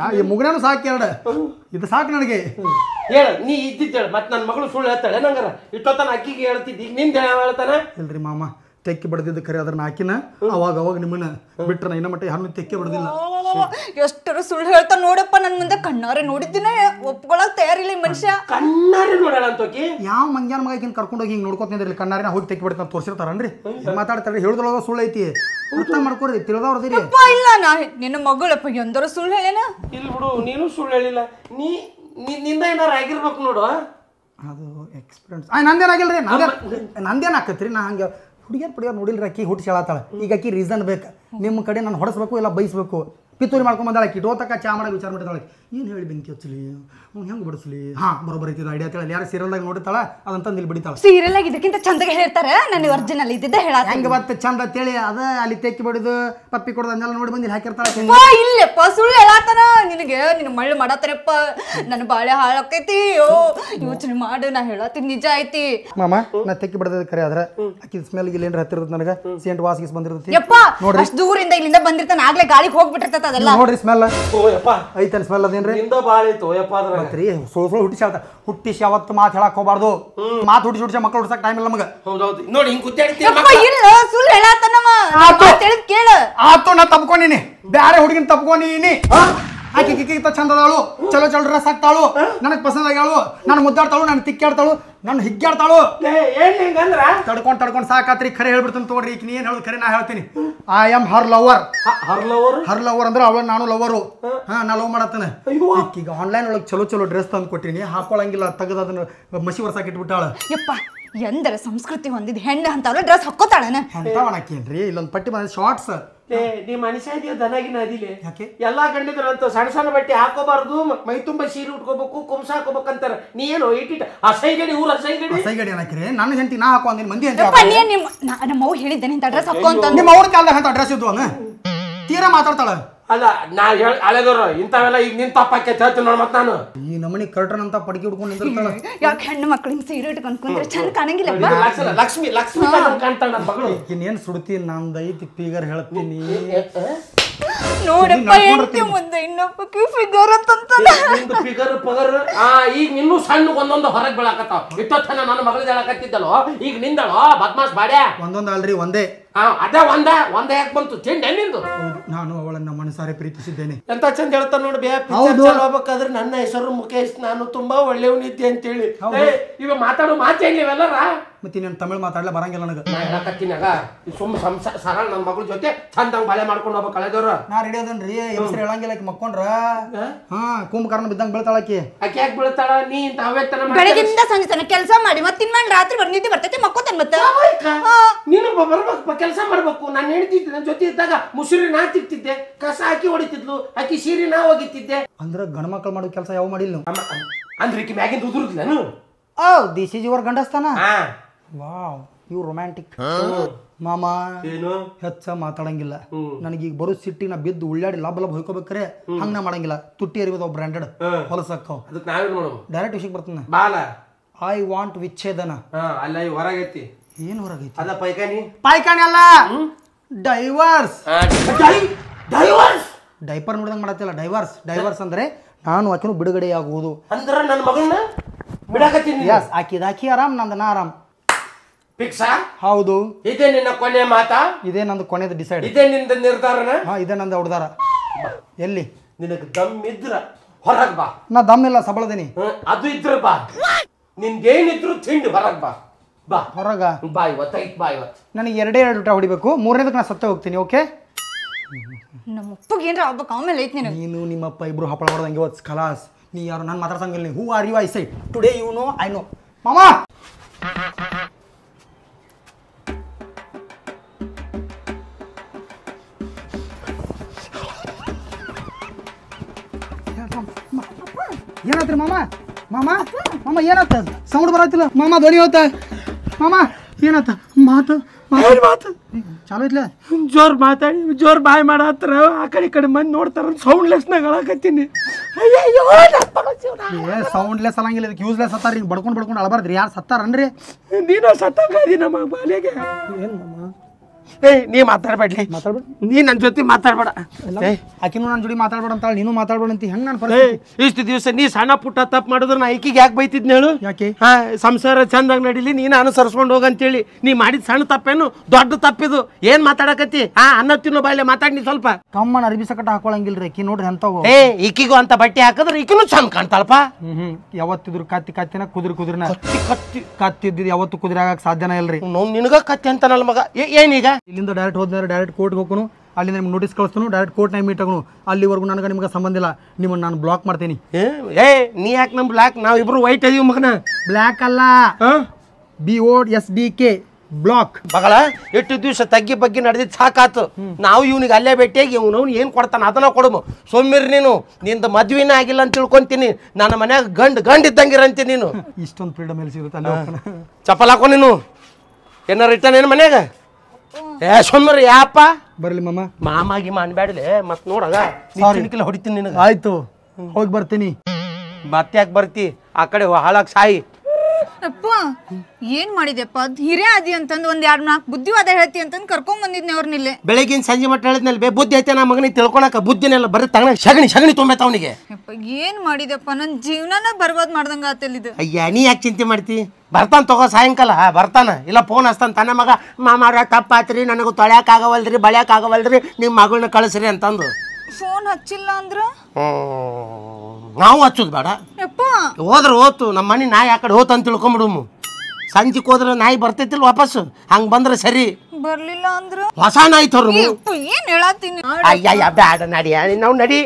Speaker 2: ನಾ ಈ ಮುಗನಾನು ಸಾಕು ಇದು ಸಾಕು ನನಗೆ ಹೇಳ ನೀ ಇದ್ದಿದ್ದೇಳ ಮತ್ತೆ ನನ್ನ ಮಗಳು ಸುಳ್ಳು ಹೇಳ್ತಾಳೆ ನಂಗರ ಇಷ್ಟೊತ್ತನ ಅಕ್ಕಿಗೆ ಹೇಳ್ತಿದ್ದಿ ನಿಂದ ಹೇಳ್ತಾನೆ ಇಲ್ರಿ ಮಾಮ ತೆಕ್ಕಿ ಬಡ್ದಿದ್ದು ಕರೆ ಅದನ್ನ ಹಾಕಿನ ಅವಾಗ ಅವಾಗ ನಿಮ್ಮನ್ನ ಬಿಟ್ರ ಇನ್ನ ಮಟ್ಟ ಯಾರು ತೆಕ್ಕಿ ಬಡ್ದಿಲ್ಲ
Speaker 1: ಎಷ್ಟರ ಸುಳ್ಳು ಹೇಳ್ತಾ ನೋಡಪ್ಪ ನನ್ನ ಮುಂದೆ ಕಣ್ಣಾರೆ ನೋಡಿದ್ದಿನ ಒಪ್ಕೊಳಕ್ ತಯಾರಿಲ್ಲ ಮನುಷ್ಯ ಕಣ್ಣಾರೆ ನೋಡಲ್ಲ
Speaker 2: ಓಕೆ ಯಾವ ಮಂಗ್ಯಾನ ಮಗಿನ್ ಕರ್ಕೊಂಡು ಹೋಗಿ ಹಿಂಗ್ ನೋಡ್ಕೊತಿದ್ರಿ ಕಣ್ಣಾರಿನ ಹೋಗಿ ತೆಕ್ಕಿ ಬಿಡ್ತಾನ ತೋರಿಸಿರ್ತಾರನ್ರಿ ಮಾತಾಡ್ತಾರೆ ಹೇಳ್ದೊಳಗ ಸುಳ್ಳು ಐತಿ ಅರ್ಥ ಮಾಡ್ಕೊಡ್ರಿ ತಿಳಿದವ್ರದಿರಿ
Speaker 1: ಇಲ್ಲ ನಾ ನಿನ್ನ ಮಗಳಪ್ಪ ಎಂದರ ಸುಳ್ಳು ಹೇಳೇನ ಇಲ್ಲ ಬಿಡು ನೀನು ಸುಳ್ಳು ಹೇಳಿಲ್ಲ ನೀ ನಿಂದ ಏನಾರ ಆಗಿರ್ಬೇಕು ನೋಡು ಅದು
Speaker 2: ಎಕ್ಸ್ಪೀರಿಯನ್ಸ್ ನಂದೇನಾಗಿಲ್ಲ ರೀ ನಂದೇನಾಕತ್ರಿ ನಾ ಹಂಗೆ ಹುಡುಗಿಯರ್ ಪುಡಿಯರ್ ನೋಡಿಲ್ರಿ ಅಕ್ಕಿ ಹುಟ್ಟು ಹೇಳತ್ತಾಳೆ ಈಗ ಆಕಿ ರೀಸನ್ ಬೇಕು ನಿಮ್ಮ ಕಡೆ ನಾನು ಹೊಡೆಸ್ಬೇಕು ಇಲ್ಲ ಬೈಸ್ಬೇಕು ಪಿತೂರಿ ಮಾಡ್ಕೊಂಡು ಬಂದಾಳೆ ಕಿಟೋತಕ ಚಾ ಮಾಡೋಕೆ ವಿಚಾರ ಮಾಡಿದಾಳೆ ಏನು ಹೇಳಿ ಬೆಂಕಿ ಹಚ್ಚಲಿ ಅವ್ನು ಹೆಂಗೆ ಬಿಡಿಸ್ಲಿ ಹಾಂ ಬರೋಬ್ಬರ ಐತಿದ ಐಡಿಯಾ ತಿಳ ಯಾರು ಸೀರಿಯಲ್ದಾಗ ನೋಡ್ತಾಳ ಅದಂತಂದು ಇಲ್ಲಿ ಬಿಡಿತಾಳೆ ಸೀರಿಯಲ್
Speaker 1: ಇದಕ್ಕಿಂತ ಚಂದಗೆ ಹೇಳ್ತಾರೆ ನನ್ನ ಒರಿಜಿನಲ್ ಇದ್ದಿದ್ದೆ ಹೇಳ ಹೆಂಗೆ ಮತ್ತೆ ಚಂದ ತಿಳಿ ಅದ ಅಲ್ಲಿ ತೆಕ್ಕಿ ಬಿಡೋದು ಪಪ್ಪಿ ಕೊಡೋದು ನೋಡಿ ಬಂದು ಇಲ್ಲಿ ಹಾಕಿರ್ತಾಳೆ ಇಲ್ಲಪ್ಪ ಸುಳ್ಳು ಹೇಳಾತನ ನಿನಗೆ ನಿನ್ನ ಮಳ್ಳು ಮಾಡತ್ತಾರಪ್ಪ ನನ್ನ ಬಾಳೆ ಹಾಳಾಕೈತಿ ಓ ಯೋಚನೆ ಮಾಡು ನಾ ಹೇಳತ್ತೀನಿ ನಿಜ ಐತಿ
Speaker 2: ಮಾಮ ನಾ ತೆಕ್ಕಿ ಬಿಡದ ಕರೆ ಆದ್ರೆ ಅಕ್ಕಿ ಸ್ಮೆಲ್ ಇಲ್ಲಿ ಏನ್ರ ಹತ್ತಿರದ ನನಗೆ ಸೇಂಟ್ ವಾಸಿಗೆ ಬಂದಿರ್ತೈತಿ ಯಪ್ಪ ನೋಡ್ರಿ ಅಷ್ಟು
Speaker 1: ದೂರಿಂದ ಇಲ್ಲಿಂದ ಬಂದಿರ್ತಾನೆ ಆಗ್ಲೇ ಗಾಳಿಗೆ ಹೋಗ್ಬಿಟ್ಟಿರ್ತೈತೆ ನೋಡ್ರಿ
Speaker 2: ಸ್ಮೆಲ್ ಸ್ಮೆಲ್ ಅದೇನ್ರಿ ಹುಟ್ಟಿಸಿ ಹೇಳ್ತಾ ಹುಟ್ಟಿಸಿ ಅವತ್ತು ಮಾತು ಹೇಳಕ್ ಹೋಗಬಾರ್ದು ಮಾತು ಹುಟ್ಟಿಸಿ ಹುಟ್ಟಿಸಿ ಮಕ್ಳು ಹುಡ್ಸಕ್ ಟೈಮ್ ಇಲ್ಲ ನೋಡಿ ತಪ್ಕೊಂಡಿನಿ ಬ್ಯಾರೆ ಹುಡುಗಿನ ತಪ್ಕೊಂಡಿನಿ ಆಕೆ ಕಿಕ್ಕಿಗಿಂತ ಚಂದ ಅದಾಳು ಚಲೋ ಚಲೋ ಡ್ರೆಸ್ ಹಾಕ್ತಾಳು ನನಗೆ ಪಸಂದ್ ಆಗ್ಯಾಳು ನಾನು ಮುದ್ದಾಡ್ತಾಳು ನನ್ ತಿಕ್ಕಾಡ್ತಾಳು ನನ್ ಹಿಗ್ಗಾಡ್ತಾಳು ತಡ್ಕೊಂಡ್ ತಡ್ಕೊಂಡ್ ಸಾಕಾತ್ರಿ ಖರೆ ಹೇಳ್ಬಿಡ್ತೀನಿ ತೋಡ್ರಿ ಈಗ ನೀನು ಖರೆ ನಾ ಹೇಳ್ತೀನಿ I am her lover her lover her lover ಅಂದ್ರೆ ಅವಳು ನಾನು ಲವರು ಹಾ ನಾ ಲವ್ ಮಾಡತ್ತೇನೆ ಈಗ ಆನ್ಲೈನ್ ಒಳಗ್ ಚಲೋ ಚಲೋ ಡ್ರೆಸ್ ತಂದು ಕೊಟ್ಟಿನಿ ಹಾಕೊಳಂಗಿಲ್ಲ ತೆಗೆದು ಅದನ್ನ ಮಸಿ ವರ್ಸಾಕಿಟ್ಬಿಟ್ಟಾಳ
Speaker 1: ಎಂದರ ಸಂಸ್ಕೃತಿ ಹೊಂದಿದ ಹೆಣ್ಣು ಅಂದ್ರೆ ಡ್ರೆಸ್ ಹಾಕೋತಾಳನ
Speaker 2: ಅಂತವಣಕೇನ್ರಿ ಇಲ್ಲೊಂದು ಪಟ್ಟಿ ಬಂದ ಶಾರ್ಟ್ಸ್ ನೀ ಮನುಷ್ಯ ಇದೆಯೋ ದನಗಿನ ಅದಿಲೆ ಎಲ್ಲಾ ಅಂತ ಸಣ್ಣ ಸಣ್ಣ ಬಟ್ಟೆ ಹಾಕೋಬಾರ್ದು ಮೈ ತುಂಬಾ ಸೀರೆ ಉಟ್ಕೋಬೇಕು ಕುಮ್ಸ ಹಾಕೋಬೇಕು ಅಂತಾರ ನೀ ಏನು ಇಟ್ಟಿಟ್ಟ ಅಸೈಗಡಿ ಊರ ಅಸೈಗಡಿ ಅಸೈಗಡಿ ಅನ್ನಕ್ರಿ ನನ್ನ ಹೆಂಡತಿ ನಾ ಹಾಕೋ ಅಂದಿನ ಮಂದಿ ಅಂತ ನಮ್ಮ ಹೇಳಿದ್ದೆ ನಿಂತ ಡ್ರೆಸ್ ಹಾಕೋ ಅಂತ ನಿಮ್ಮ ಅವ್ರ ಕಾಲದಾಗ ಅಂತ ಡ್ರೆಸ್ ಇದ್ವು ತೀರಾ ಮಾತಾಡ್ತಾಳ ಅಲ್ಲ ನಾ ಹೇಳ ಅಳೆದವ್ರು ಇಂಥವೆಲ್ಲ ಈಗ ನಿನ್ ತಪ್ಪಕ್ಕೆ ಹೇಳ್ತೀನಿ ನೋಡ್ ಮತ್ತೆ ನಾನು ಈ ನಮ್ಮನಿ ಕರ್ಟನ್ ಅಂತ ಪಡಕಿ ನಿಂತಿರ್ತಾಳ
Speaker 1: ಯಾಕ ಹೆಣ್ಣು ಮಕ್ಕಳಿಂದ ಸೀರೆ ಇಟ್ಕೊಂಡ್ಕೊಂಡ್ರೆ ಚಂದ ಕಾಣಂಗಿಲ್ಲ ಲಕ್ಷ್ಮಿ ಲಕ್ಷ್ಮಿ
Speaker 2: ಕಾಣ್ತಾಳ ನನ್ನ ಮಗಳು ಇನ್ನೇನ್ ಸುಡ್ತಿ ನಂದು ಐತಿ ಫಿಗರ್ ಹೇಳ್ತೀನಿ
Speaker 1: ನೋಡಪ್ಪ ಹೆಂಡತಿ ಮುಂದೆ ಇನ್ನೊಬ್ಬಕ್ಕೆ ಫಿಗರ್ ಅಂತ
Speaker 2: ಫಿಗರ್ ಪಗರ್ ಆ ಈಗ ನಿನ್ನೂ ಸಣ್ಣ ಒಂದೊಂದು ಹೊರಗೆ ಬೀಳಾಕತ್ತಾವ ಇತ್ತೊತ್ತನ ನನ್ನ ಮಗಳಿಗೆ ಹೇಳಕತ್ತಿದ್ದಲ್ಲೋ ಈಗ ನಿಂದಳೋ ಬದ್ಮಾಸ್ ಬಾಡ್ಯಾ ಒಂದೊಂದು ಅಲ್ರಿ ಒಂದೇ ಅದ ಒಂದ ಒಂದ ಯಾಕೆ ಬಂತು ತಿಂಡೆ ಎಲ್ಲಿಂದು ನಾನು ಅವಳನ್ನ ಮನಸಾರೆ ಪ್ರೀತಿಸಿದ್ದೇನೆ ಎಂತ ಚಂದ ಹೇಳ್ತಾನ ನೋಡಿ ಹೋಗ್ಬೇಕಾದ್ರೆ ನನ್ನ ಹೆಸರು ಮುಖೇಶ್ ನಾನು ತುಂಬಾ ಒಳ್ಳೆಯವನಿದ್ದೆ ಹೇಳಿ ಇವ ಮಾತಾಡೋ ಮಾತೇ ಇಲ್ಲ ಮತ್ತೆ ನೀನು ತಮಿಳು ಮಾತಾಡ್ಲ ಬರಂಗಿಲ್ಲ ನನಗೆ ನಾ ಹೇಳಕತ್ತೀನಾಗ ಸುಮ್ಮ ಸಂಸ ಸರಳ ನನ್ನ ಮಗಳ ಜೊತೆ ಚಂದ ಬಳೆ ಮಾಡ್ಕೊಂಡು ಹೋಗ್ಬೇಕು ಕಳೆದವ್ರ ನಾ ರೆಡಿ ಅದನ್ರಿ ಹೆಸರು ಹೇಳಂಗಿಲ್ಲ ಆಕಿ ಮಕ್ಕೊಂಡ್ರ ಹಾ ಕುಂಭಕರ್ಣ ಬಿದ್ದಂಗೆ ಬೀಳ್ತಾಳ ಆಕಿ ಆಕಿ ಯಾಕೆ ಬೀಳ್ತಾಳ ನೀ ತಾವೇ ತನ ಬೆಳಗಿಂದ
Speaker 1: ಸಂಜೆ ಕೆಲಸ ಮಾಡಿ ಮತ್ತಿನ್ ಮಾಡಿ ರಾತ್ರಿ ಬರ್ನಿದ್ದೆ ಬರ್ತೈತಿ ಮಕ್ಕೋತನ್ ಮತ್ತೆ
Speaker 2: ನೀನು ಬರ್ಬೇಕು ಕೆಲಸ ಮಾಡಬೇಕು ನಾನು ಹೇಳ್ತಿದ್ದೆ ನನ್ನ ಜೊತೆ ಇದ್ದಾಗ ಮುಸುರಿ ನಾ ತಿಕ್ತಿದ್ದೆ ಕಸ ಹಾಕಿ ಹೊಡಿತಿದ್ಲು ಅಕ್ಕಿ ಸೀರಿ ನಾ ಹೋಗಿತ್ತಿದ್ದೆ ಅಂದ್ರೆ ಗಂಡ ಮಕ್ಕಳು ಮಾಡೋ ಕೆಲಸ ಯಾವ ಮಾಡಿಲ್ಲ ಅಂದ್ರೆ ಈಕಿ ಮ್ಯಾಗಿಂದ ಓ ದಿಸ್ ಇಸ್ ಯುವರ್ ಗಂಡಸ್ತಾನ ವಾವ್ ಇವ್ ರೊಮ್ಯಾಂಟಿಕ್ ಮಾಮ ಏನು ಹೆಚ್ಚ ಮಾತಾಡಂಗಿಲ್ಲ ನನಗೆ ಈಗ ಬರೋ ಸಿಟ್ಟಿ ನಾ ಬಿದ್ದು ಉಳ್ಳಾಡಿ ಲಾಭ ಲಾಭ ಹೋಯ್ಕೋಬೇಕ್ರೆ ಹಂಗ ನಾ ಮಾಡಂಗಿಲ್ಲ ತುಟ್ಟಿ ಅರಿಬೋದು ಬ್ರ್ಯಾಂಡೆಡ್ ಹೊಲಸಕ್ಕ ಡೈರೆಕ್ಟ್ ವಿಷಯಕ್ಕೆ ಬರ್ತಾನೆ ಬಾಲ ಐ ವಾಂಟ್ ವಿಚ್ಛೇದನ ಅಲ್ಲ ಹೊರಗೈತಿ ಏನ್ ಹೊರಗೈತಿ ಅಲ್ಲ ಪೈಕಾನಿ ಪೈಕಾನಿ ಅಲ್ಲ ಡೈವರ್ಸ್ ಡೈವರ್ಸ್ ಡೈಪರ್ ನೋಡ್ದಂಗೆ ಮಾಡತ್ತಿಲ್ಲ ಡೈವರ್ಸ್ ಡೈವರ್ಸ್ ಅಂದ್ರೆ ನಾನು ಆಕೆನು ಬಿಡುಗಡೆ ಆಗುವುದು ಅಂದ್ರೆ ನನ್ನ ಮಗನ
Speaker 1: ಬಿಡಕತ್ತೀನಿ ಯಸ್
Speaker 2: ಆಕಿ ಆಕಿ ಆರಾಮ್ ನಂದು ನಾ ಆರಾಮ್ ಫಿಕ್ಸಾ ಹೌದು ಇದೇ ನಿನ್ನ ಕೊನೆ ಮಾತಾ ಇದೇ ನಂದು ಕೊನೆದು ಡಿಸೈಡ್ ಇದೇ ನಿಂದ ನಿರ್ಧಾರನ ಹಾ ಇದೇ ನಂದ ಹುಡ್ದಾರ ಎಲ್ಲಿ ನಿನಗೆ ದಮ್ ಇದ್ರ ಹೊರಗ ಬಾ ನಾ ದಮ್ ಇಲ್ಲ ಸಬಳದೇನಿ ಅದು ಇದ್ರ ಬಾ
Speaker 1: ನಿಂದೇನಿದ್ರು
Speaker 2: ತಿಂಡಿ ಹೊರಗೆ ಬಾ ಬಾ ಹೊರಗ ಬಾ ಇವತ್ತು ಐತ್ ಬಾ ಇವತ್ತು ನನಗೆ ಎರಡೇ ಎರಡು ಊಟ ಹೊಡಿಬೇಕು ಮೂರನೇದಕ್ಕೆ ನಾನು ಸತ್ತ ಹೋಗ್ತೀನಿ ಓಕೆ
Speaker 1: ನಮ್ಮ ಅಪ್ಪಗೆ ಏನ್ರ ಹಬ್ಬಕ್ಕೆ ಆಮೇಲೆ ಐತಿ ನೀನು
Speaker 2: ನೀನು ನಿಮ್ಮಪ್ಪ ಇಬ್ರು ಹಪ್ಪಳ ಹೊಡೆದಂಗೆ ಇವತ್ತು ಕಲಾಸ್ ನೀ ಯಾರು ನಾನು ಮಾತಾಡ್ಸಂಗಿಲ್ಲ who are you I say today you know I know ಮಾಮ ಏನಾತ್ರಿ ಮಾಮ ಮಾಮ ಮಾಮ ಏನಾಗ್ತದ ಸೌಂಡ್ ಬರತ್ತಿಲ್ಲ ಮಾಮ ಧ್ವನಿ ಅಮ್ಮ ಏನತ್ತ ಮಾತು ಮಾತು ಚಾಲೋ ಐತ್ಲ ಜೋರ್ ಮಾತಾಡಿ ಜೋರ್ ಬಾಯ್ ಮಾಡತ್ರ ಆ ಕಡೆ ಈ ಕಡೆ ಮಂದಿ ನೋಡ್ತಾರ ಸೌಂಡ್ಲೆಸ್ನಾಗ ಅಳಕತ್ತೀನಿ ಏ ಸೌಂಡ್ಲೆಸ್ ಅಲ್ಲಂಗಿಲ್ಲ ಇದಕ್ಕೆ ಯೂಸ್ಲೆಸ್ ಅತ್ತಾರ ಹಿಂಗೆ ಬಡ್ಕೊಂಡು ಬಡ್ಕೊಂಡು ಅಳಬಾರ್ದ್ರಿ ಯಾರು ಸತ್ತಾರನ್ರಿ ನೀನು ಸತ್ತಾಗ ನಮ್ಮ ಬಾಲಿಗೆ ಏನು ಏಯ್ ನೀ ಮಾತಾಡಬೇಡ ಮಾತಾಡ್ಬೇಡ ನೀ ನನ್ ಜೊತೆ ಮಾತಾಡಬೇಡ ಆಕಿನೂ ನನ್ನ ಜೋಡಿ ಮಾತಾಡಬೇಡ ಅಂತ ನೀನು ಮಾತಾಡಬೇಡ ಅಂತ ಹೆಂಗ್ ಇಷ್ಟು ದಿವಸ ನೀ ಸಣ್ಣ ಪುಟ್ಟ ತಪ್ಪು ಮಾಡಿದ್ರೆ ನಾ ಈಕಿಗೆ ಯಾಕೆ ಬೈತಿದ್ ಹೇಳು ಯಾಕೆ ಸಂಸಾರ ಚಂದಾಗಿ ನಡೀಲಿ ನೀನು ಅನುಸರಿಸ್ಕೊಂಡು ಹೇಳಿ ನೀ ಮಾಡಿದ ಸಣ್ಣ ತಪ್ಪೇನು ದೊಡ್ಡ ತಪ್ಪಿದು ಏನ್ ಮಾತಾಡಕತ್ತಿ ಹಾ ಅನ್ನ ತಿನ್ನು ಬಾಯ್ಲೆ ಮಾತಾಡ್ ನೀ ಸ್ವಲ್ಪ ಕಮ್ಮನ ಅರಬಿ ಸಕಟ ಹಾಕೊಳಂಗಿಲ್ರಿ ಅಕ್ಕಿ ನೋಡ್ರಿ ಅಂತ ಏ ಈಕಿಗೂ ಅಂತ ಬಟ್ಟೆ ಹಾಕಿದ್ರೆ ಈಕಿನೂ ಚಂದ ಕಾಣ್ತಾಳಪ್ಪ ಹ್ಮ್ ಯಾವತ್ತಿದ್ರು ಕತ್ತಿ ಕತ್ತಿನ ಕುದುರೆ ಕುದುರೆನ ಕತ್ತಿ ಕತ್ತಿ ಕತ್ತಿದ್ದು ಯಾವತ್ತು ಕುದುರೆ ಆಗಕ್ಕೆ ಸಾಧ್ಯನೇ ಇಲ್ರಿ ನೋ ನಿನಗ ಕತ್ತಿ ಅಂತ ನಲ್ ಮಗ ಏನೀಗ ಇಲ್ಲಿಂದ ಡೈರೆಕ್ಟ್ ಹೋದ್ಮೇಲೆ ಡೈರೆಕ್ಟ್ ಕೋರ್ಟ್ಗೆ ಹೋಗೋನು ಅಲ್ಲಿಂದ ನಿಮ್ಗೆ ನೋಟಿಸ್ ಕಳಿಸ್ತಾನು ಡೈರೆಕ್ಟ್ ಕೋರ್ಟ್ ಮೀಟ್ ಆಗೋನು ಅಲ್ಲಿವರೆಗೂ ನನಗೆ ನಿಮಗೆ ಸಂಬಂಧ ಇಲ್ಲ ನಿಮ್ಮನ್ನು ನಾನು ಬ್ಲಾಕ್ ಮಾಡ್ತೀನಿ ಏ ನೀ ಯಾಕೆ ನಮ್ಮ ಬ್ಲಾಕ್ ನಾವು ಇಬ್ರು ವೈಟ್ ಅದೀವಿ ಮಗನ ಬ್ಲಾಕ್ ಅಲ್ಲ B O S D K block ಬಗಳ ಎಷ್ಟು ದಿವಸ ತಗ್ಗಿ ಬಗ್ಗೆ ನಡೆದಿದ್ದು ಸಾಕಾತು ನಾವು ಇವನಿಗೆ ಅಲ್ಲೇ ಭೇಟಿಯಾಗಿ ಇವ್ನು ಅವ್ನು ಏನು ಕೊಡ್ತಾನೆ ಅದನ್ನ ಕೊಡಮು ಸೋಮ್ಯರ್ ನೀನು ನಿಂದ ಮದ್ವಿನ ಆಗಿಲ್ಲ ಅಂತ ತಿಳ್ಕೊಂತೀನಿ ನನ್ನ ಮನ್ಯಾಗ ಗಂಡು ಗಂಡು ಇದ್ದಂಗಿರಂತಿ ನೀನು ಇಷ್ಟೊಂದು ಫ್ರೀಡಮ್ ಎಲ್ಲಿ ಸಿಗುತ್ತೆ ಚಪ್ಪಲ್ ಹಾಕೋ ನೀನು ಏನಾರು ರಿಟರ್ನ್ ಏನು ಮನ್ಯಾಗ ಏ ಸೊಂದ್ರ ಯಾಪ ಬರ್ಲಿ ಮಾಮ ಮಾಮಾಗಿ ಮಾಡ್ಬೇಡಲೆ ಮತ್ ನೋಡಗ ಹೊಡಿತೀನಿ ನಿನಗೆ ಆಯ್ತು ಹೋಗಿ ಬರ್ತೀನಿ ಯಾಕೆ ಬರ್ತಿ ಆ ಕಡೆ ಹಾಳಾಗ್ ಸಾಯಿ
Speaker 1: ಅಪ್ಪ ಏನ್ ಮಾಡಿದೆಪ್ಪ ಅದ್ ಹಿರೇ ಅದಿ ಅಂತಂದ್ ಒಂದ್ ಎರಡ್ ನಾಲ್ಕು ಬುದ್ಧಿವಾದ ಹೇಳ್ತಿ ಅಂತಂದ್ ಕರ್ಕೊಂಡ್ ಬಂದಿದ್ನೆ ಅವ್ರನ್ನಿಲ್ಲೇ
Speaker 2: ಬೆಳಗಿನ ಸಂಜೆ ಮಟ್ಟ ಹೇಳಿದ್ನಲ್ಲ ಬೇ ಬುದ್ಧಿ ಐತೆ ನಾ ಮಗನಿಗೆ ತಿಳ್ಕೊಳಕ ಬುದ್ಧಿನೆಲ್ಲ ಬರೀ ತಗಣ ಶಗಣಿ ಶಗಣಿ ತುಂಬೈತ ಅವನಿಗೆ
Speaker 1: ಏನ್ ಮಾಡಿದೆಪ್ಪ ನನ್ ಜೀವನನ ಬರ್ಬಾದ್ ಮಾಡ್ದಂಗ ಆತಲ್ಲಿದೆ
Speaker 2: ಅಯ್ಯ ನೀ ಯಾಕೆ ಚಿಂತೆ ಮಾಡ್ತಿ ಬರ್ತಾನೆ ತಗೋ ಸಾಯಂಕಾಲ ಬರ್ತಾನೆ ಇಲ್ಲ ಫೋನ್ ಹಚ್ತಾನೆ ತನ್ನ ಮಗ ಮಾಮಾರ ತಪ್ಪಾತ್ರಿ ನನಗೆ ತೊಳ್ಯಾಕಾಗವಲ್ರಿ ಬಳ್ಯಾಕಾಗವಲ್ರಿ ನಿಮ್ಮ ಮಗಳನ್ನ ಕಳಿಸ್ರಿ ಅಂತಂದು
Speaker 1: ಫೋನ್ ಹಚ್ಚಿಲ್ಲ ಅಂದ್ರೆ
Speaker 2: ನಾವು ಹಚ್ಚೋದು ಬೇಡ ಹೋದ್ರೆ ಹೋತು ನಮ್ಮ ಮನೆ ನಾಯಿ ಆ ಕಡೆ ಹೋತಂತ ಅಂತ ತಿಳ್ಕೊಂಬಿಡುಮು ಸಂಜೆಗೆ ಹೋದ್ರೆ ನಾಯಿ ಬರ್ತೈತಿಲ್ಲ ವಾಪಸ್ ಹಂಗ ಬಂದ್ರೆ ಸರಿ
Speaker 1: ಬರ್ಲಿಲ್ಲ ಅಂದ್ರೆ ಹೊಸ ನಾಯಿ ತರು ಏನು ಹೇಳತ್ತೀನಿ ಅಯ್ಯ
Speaker 2: ಬ್ಯಾಡ ನಡಿ ನಾವು ನಡಿ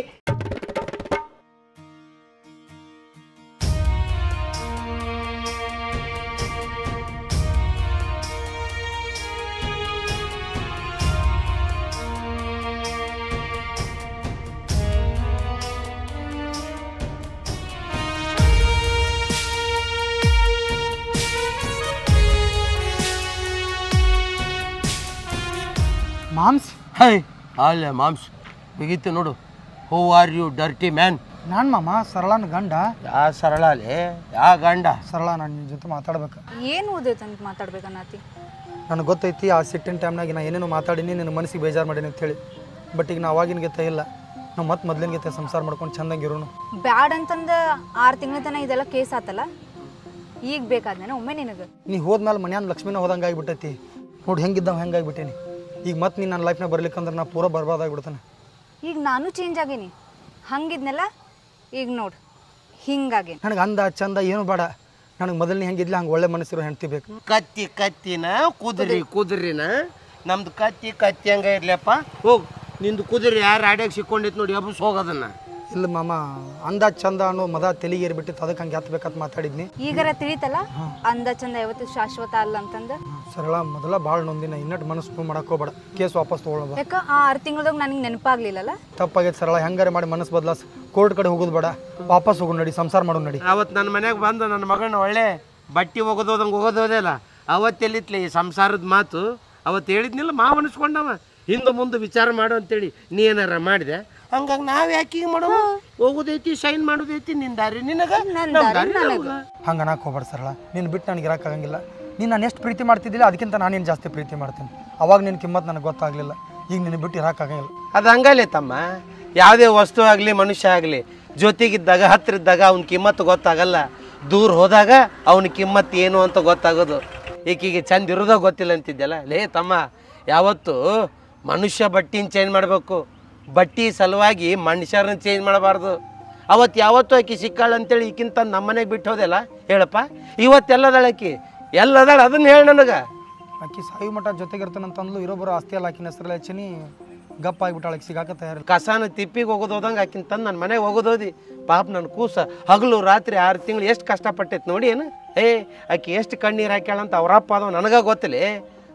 Speaker 2: ಮಾಮ್ಸ್ ಹೈ ಅಲ್ಲೇ ಮಾಮ್ಸ್ ಬಿಗಿತ್ತು ನೋಡು who are you dirty man ನಾನು ಮಾಮ ಸರಳನ ಗಂಡ ಯಾ ಸರಳ ಲೇ ಯಾ ಗಂಡ ಸರಳ ನಾನು ನಿನ್ನ ಜೊತೆ ಮಾತಾಡ್ಬೇಕು
Speaker 1: ಏನು ಓದೈತೆ ಅಂತ ಮಾತಾಡ್ಬೇಕನ್ನತಿ
Speaker 2: ನನಗೆ ಗೊತ್ತೈತಿ ಆ ಸಿಟ್ಟಿನ ಟೈಮ್ನಾಗ ನಾ ಏನೇನು ಮಾತಾಡೀನಿ ನಿನ್ನ ಮನಸ್ಸಿಗೆ ಬೇಜಾರು ಮಾಡೀನಿ ಅಂತೇಳಿ ಬಟ್ ಈಗ ನಾ ಅವಾಗಿನ ಗೆತ್ತ ಇಲ್ಲ ನಾವು ಮತ್ತೆ ಮೊದ್ಲಿನ ಗೆತ್ತ ಸಂಸಾರ ಮಾಡ್ಕೊಂಡು ಇರೋಣ
Speaker 1: ಬ್ಯಾಡ್ ಅಂತಂದ ಆರು ತಿಂಗಳ ತನಕ ಇದೆಲ್ಲ ಕೇಸ್ ಆತಲ್ಲ ಈಗ ಬೇಕಾದ್ಮೇಲೆ ಒಮ್ಮೆ ನಿನಗೆ
Speaker 2: ನೀ ಹೋದ್ಮೇಲೆ ಮನೆಯನ್ನು ಲಕ್ಷ್ಮಿನ ಹೋದಂಗೆ ಆಗಿಬಿಟ್ಟೈತಿ ನೋಡಿ ಹೆಂಗಿದ್ದಾವೆ ಹೆಂಗಾಗಿಬಿಟ್ಟೇನಿ ಈಗ ಮತ್ತೆ ನೀನು ನನ್ನ ಲೈಫ್ನ ಬರ್ಲಿಕ್ಕಂದ್ರೆ ನಾ ಪೂರ ಬರ್ಬಾದಾಗ್ಬಿಡ್ತಾನೆ
Speaker 1: ಈಗ ನಾನು ಚೇಂಜ್ ಆಗೀನಿ ಹಂಗಿದ್ನಲ್ಲ ಈಗ ನೋಡು ಹಿಂಗಾಗಿ
Speaker 2: ನನಗೆ ಅಂದ ಚಂದ ಏನು ಬೇಡ ನನಗೆ ಮೊದಲನೇ ಹೆಂಗಿದ್ಲ ಹಂಗೆ ಒಳ್ಳೆ ಮನಸ್ಸಿರೋ ಹೆಂಡತಿ ಬೇಕು
Speaker 1: ಕತ್ತಿ ಕತ್ತಿನ ಕುದುರಿ
Speaker 2: ಕುದುರಿನ ನಮ್ದು ಕತ್ತಿ ಕತ್ತಿ ಹಂಗೆ ಇರ್ಲಪ್ಪ ಹೋಗು ನಿಂದು ಕುದುರೆ ಯಾರು ಆಡ್ಯಾಗ ಸಿಕ್ಕೊಂಡಿತ್ತು ನೋಡಿ ಹಬ್ಬಸ್ ಹೋಗೋದನ್ನ ಇಲ್ಲ ಮಾಮ ಅಂದ ಚಂದ ಅನ್ನೋ ಮದ ತೆಲಿಗೇರಿ ಬಿಟ್ಟಿತ್ತು ಅದಕ್ಕೆ ಹಂಗೆ ಹತ್ಬೇಕಂತ ಮಾತಾಡಿದ್ನಿ
Speaker 1: ಈಗರ ತಿಳಿತಲ್ಲ ಅಂದ ಚಂದ ಯಾವತ್ತು ಶಾಶ್ವತ ಅಲ್ಲ ಅಂತಂದು
Speaker 2: ಸರಳ ಮೊದಲ ಭಾಳ ನೊಂದಿನ ಇನ್ನಟ್ ಮನಸ್ಸು ನೋವು ಮಾಡಕ್ ಕೇಸ್ ವಾಪಸ್ ತೊಗೊಳ್ಬ
Speaker 1: ಯಾಕ ಆರು ತಿಂಗಳದಾಗ ನನಗೆ ನೆನಪಾಗ್ಲಿಲ್ಲಲ್ಲ
Speaker 2: ತಪ್ಪಾಗೈತೆ ಸರಳ ಹೆಂಗಾರೆ ಮಾಡಿ ಮನಸ್ಸು ಬದಲಾಸ್ ಕೋರ್ಟ್ ಕಡೆ ಹೋಗೋದು ಬೇಡ ವಾಪಸ್ ಹೋಗು ನಡಿ ಸಂಸಾರ ಮಾಡು ನಡಿ ಅವತ್ತು ನನ್ನ ಮನೆಗೆ ಬಂದು ನನ್ನ ಮಗನ ಒಳ್ಳೆ ಬಟ್ಟಿ ಹೋಗೋದೋದಂಗೆ ಅವತ್ತು ಅವತ್ತೆಲ್ಲಿತ್ಲೆ ಈ ಸಂಸಾರದ ಮಾತು ಅವತ್ತು ಹೇಳಿದ್ನಿಲ್ಲ ಮಾವ ಅನಿಸ್ಕೊಂಡವ ಹಿಂದೆ ಮುಂದೆ ವಿಚಾರ ಮಾಡು ಅಂತೇಳಿ ನೀ ಏನಾರ ಮಾಡಿದೆ ಹಂಗಾಗಿ ನಾವ್ ಯಾಕೆ ಈಗ ಹೋಗುದೈತಿ ಹೋಗೋದೈತಿ ಶೈನ್ ಮಾಡೋದೈತಿ ನಿನ್ ದಾರಿ ನಿನಗ ಹಂಗ ನಾಕ್ ಹೋಗ್ಬೇಡ ಸರಳ ನೀನು ಬಿಟ್ಟು ನನಗೆ ಆಗಂಗಿಲ್ಲ ನೀನು ನಾನು ಎಷ್ಟು ಪ್ರೀತಿ ಮಾಡ್ತಿದ್ದಿಲ್ಲ ಅದಕ್ಕಿಂತ ನಾನೇನು ಜಾಸ್ತಿ ಪ್ರೀತಿ ಮಾಡ್ತೀನಿ ಅವಾಗ ನಿನ್ನ ಕಿಮ್ಮತ್ ನನಗೆ ಗೊತ್ತಾಗಲಿಲ್ಲ ಈಗ ನಿನ್ನ ಬಿಟ್ಟು ಇರಕಾಗಂಗಿಲ್ಲ ಅದು ಹಂಗಲ್ಲೇ ತಮ್ಮ ಯಾವುದೇ ವಸ್ತು ಆಗಲಿ ಮನುಷ್ಯ ಆಗಲಿ ಜೊತೆಗಿದ್ದಾಗ ಹತ್ತಿರ ಇದ್ದಾಗ ಅವ್ನ ಕಿಮ್ಮತ್ತು ಗೊತ್ತಾಗಲ್ಲ ದೂರ ಹೋದಾಗ ಅವನ ಕಿಮ್ಮತ್ತು ಏನು ಅಂತ ಗೊತ್ತಾಗೋದು ಈಕೀಗ ಚಂದ ಇರೋದ ಗೊತ್ತಿಲ್ಲ ಅಂತಿದ್ದೆಲ್ಲ ಲೇ ತಮ್ಮ ಯಾವತ್ತು ಮನುಷ್ಯ ಬಟ್ಟಿನ ಚೇಂಜ್ ಮಾಡಬೇಕು ಬಟ್ಟಿ ಸಲುವಾಗಿ ಮನುಷ್ಯರನ್ನ ಚೇಂಜ್ ಮಾಡಬಾರ್ದು ಅವತ್ತು ಯಾವತ್ತು ಆಕಿ ಸಿಕ್ಕಾಳಂತೇಳಿ ಅಂತೇಳಿ ನಮ್ಮನೆಗೆ ನಮ್ಮ ಬಿಟ್ಟು ಹೋದೆಲ್ಲ ಹೇಳಪ್ಪ ಇವತ್ತೆಲ್ಲದಾಳ ಆಕಿ ಎಲ್ಲದಾಳ ಅದನ್ನ ಹೇಳ ನನಗೆ ಆಕಿ ಸಾಯಿ ಮಠ ಜೊತೆಗಿರ್ತಾನಂತಂದ್ಲು ಇರ್ತಾನಂತಂದ್ಲು ಇರೋಬ್ಬರು ಆಸ್ತಿ ಆಕಿನ ಹೆಸರಲ್ಲಿ ಹಚ್ಚಿನಿ ಗಪ್ಪ ಆಗಿಬಿಟ್ಟಾಳಕ್ಕೆ ಸಿಗಾಕ ತಯಾರಿ ಕಸಾನ ತಿಪ್ಪಿಗೆ ಹೋಗೋದು ಹೋದಂಗೆ ಆಕಿನ ತಂದು ನನ್ನ ಮನೆಗೆ ಹೋಗೋದೋದಿ ಪಾಪ ನನ್ನ ಕೂಸ ಹಗಲು ರಾತ್ರಿ ಆರು ತಿಂಗಳು ಎಷ್ಟು ಕಷ್ಟಪಟ್ಟೈತೆ ನೋಡಿ ಏನು ಏ ಆಕಿ ಎಷ್ಟು ಕಣ್ಣೀರು ಹಾಕ್ಯಾಳಂತ ಅವರಪ್ಪ ಅದಾವ ನನಗೆ ಗೊತ್ತಿಲ್ಲ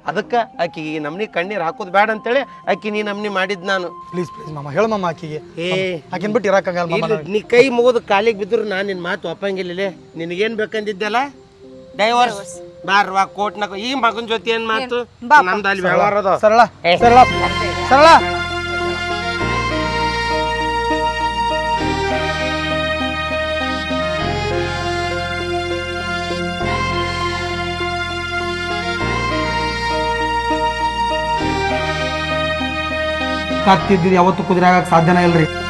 Speaker 2: ಅದಕ್ಕೆ ಆಕಿಗೆ ನಮ್ನಿ ಕಣ್ಣೀರು ಹಾಕೋದು ಬೇಡ ಅಂತೇಳಿ ಆಕಿ ನೀ ನಮ್ನಿ ಮಾಡಿದ್ ನಾನು ಪ್ಲೀಸ್ ಪ್ಲೀಸ್ ಮಾಮ ಹೇಳು ಮಾಮ ಆಕಿಗೆ ಏ ಆಕಿನ ಬಿಟ್ಟು ಇರಕ್ಕಾಗಲ್ಲ ಮಾಮ ನೀ ಕೈ ಮುಗಿದು ಕಾಲಿಗೆ ಬಿದ್ದರು ನಾನು ನಿನ್ನ ಮಾತು ಒಪ್ಪಂಗಿಲ್ಲ ನಿನಗೇನು ಬೇಕಂದಿದ್ದಲ್ಲ ಡೈವರ್ಸ್ ಬಾರ್ವ ಕೋಟ್ನಾಗ ಈ ಮಗನ ಜೊತೆ ಏನು ಮಾತು ನಮ್ದು ಅಲ್ಲಿ ಸರಳ ಸರಳ ಸರಳ ಕತ್ತಿದ್ದಿದ್ದು ಯಾವತ್ತೂ ಕುದುರೆ ಆಗಕ್ಕೆ ಸಾಧ್ಯನೇ ಇಲ್ರಿ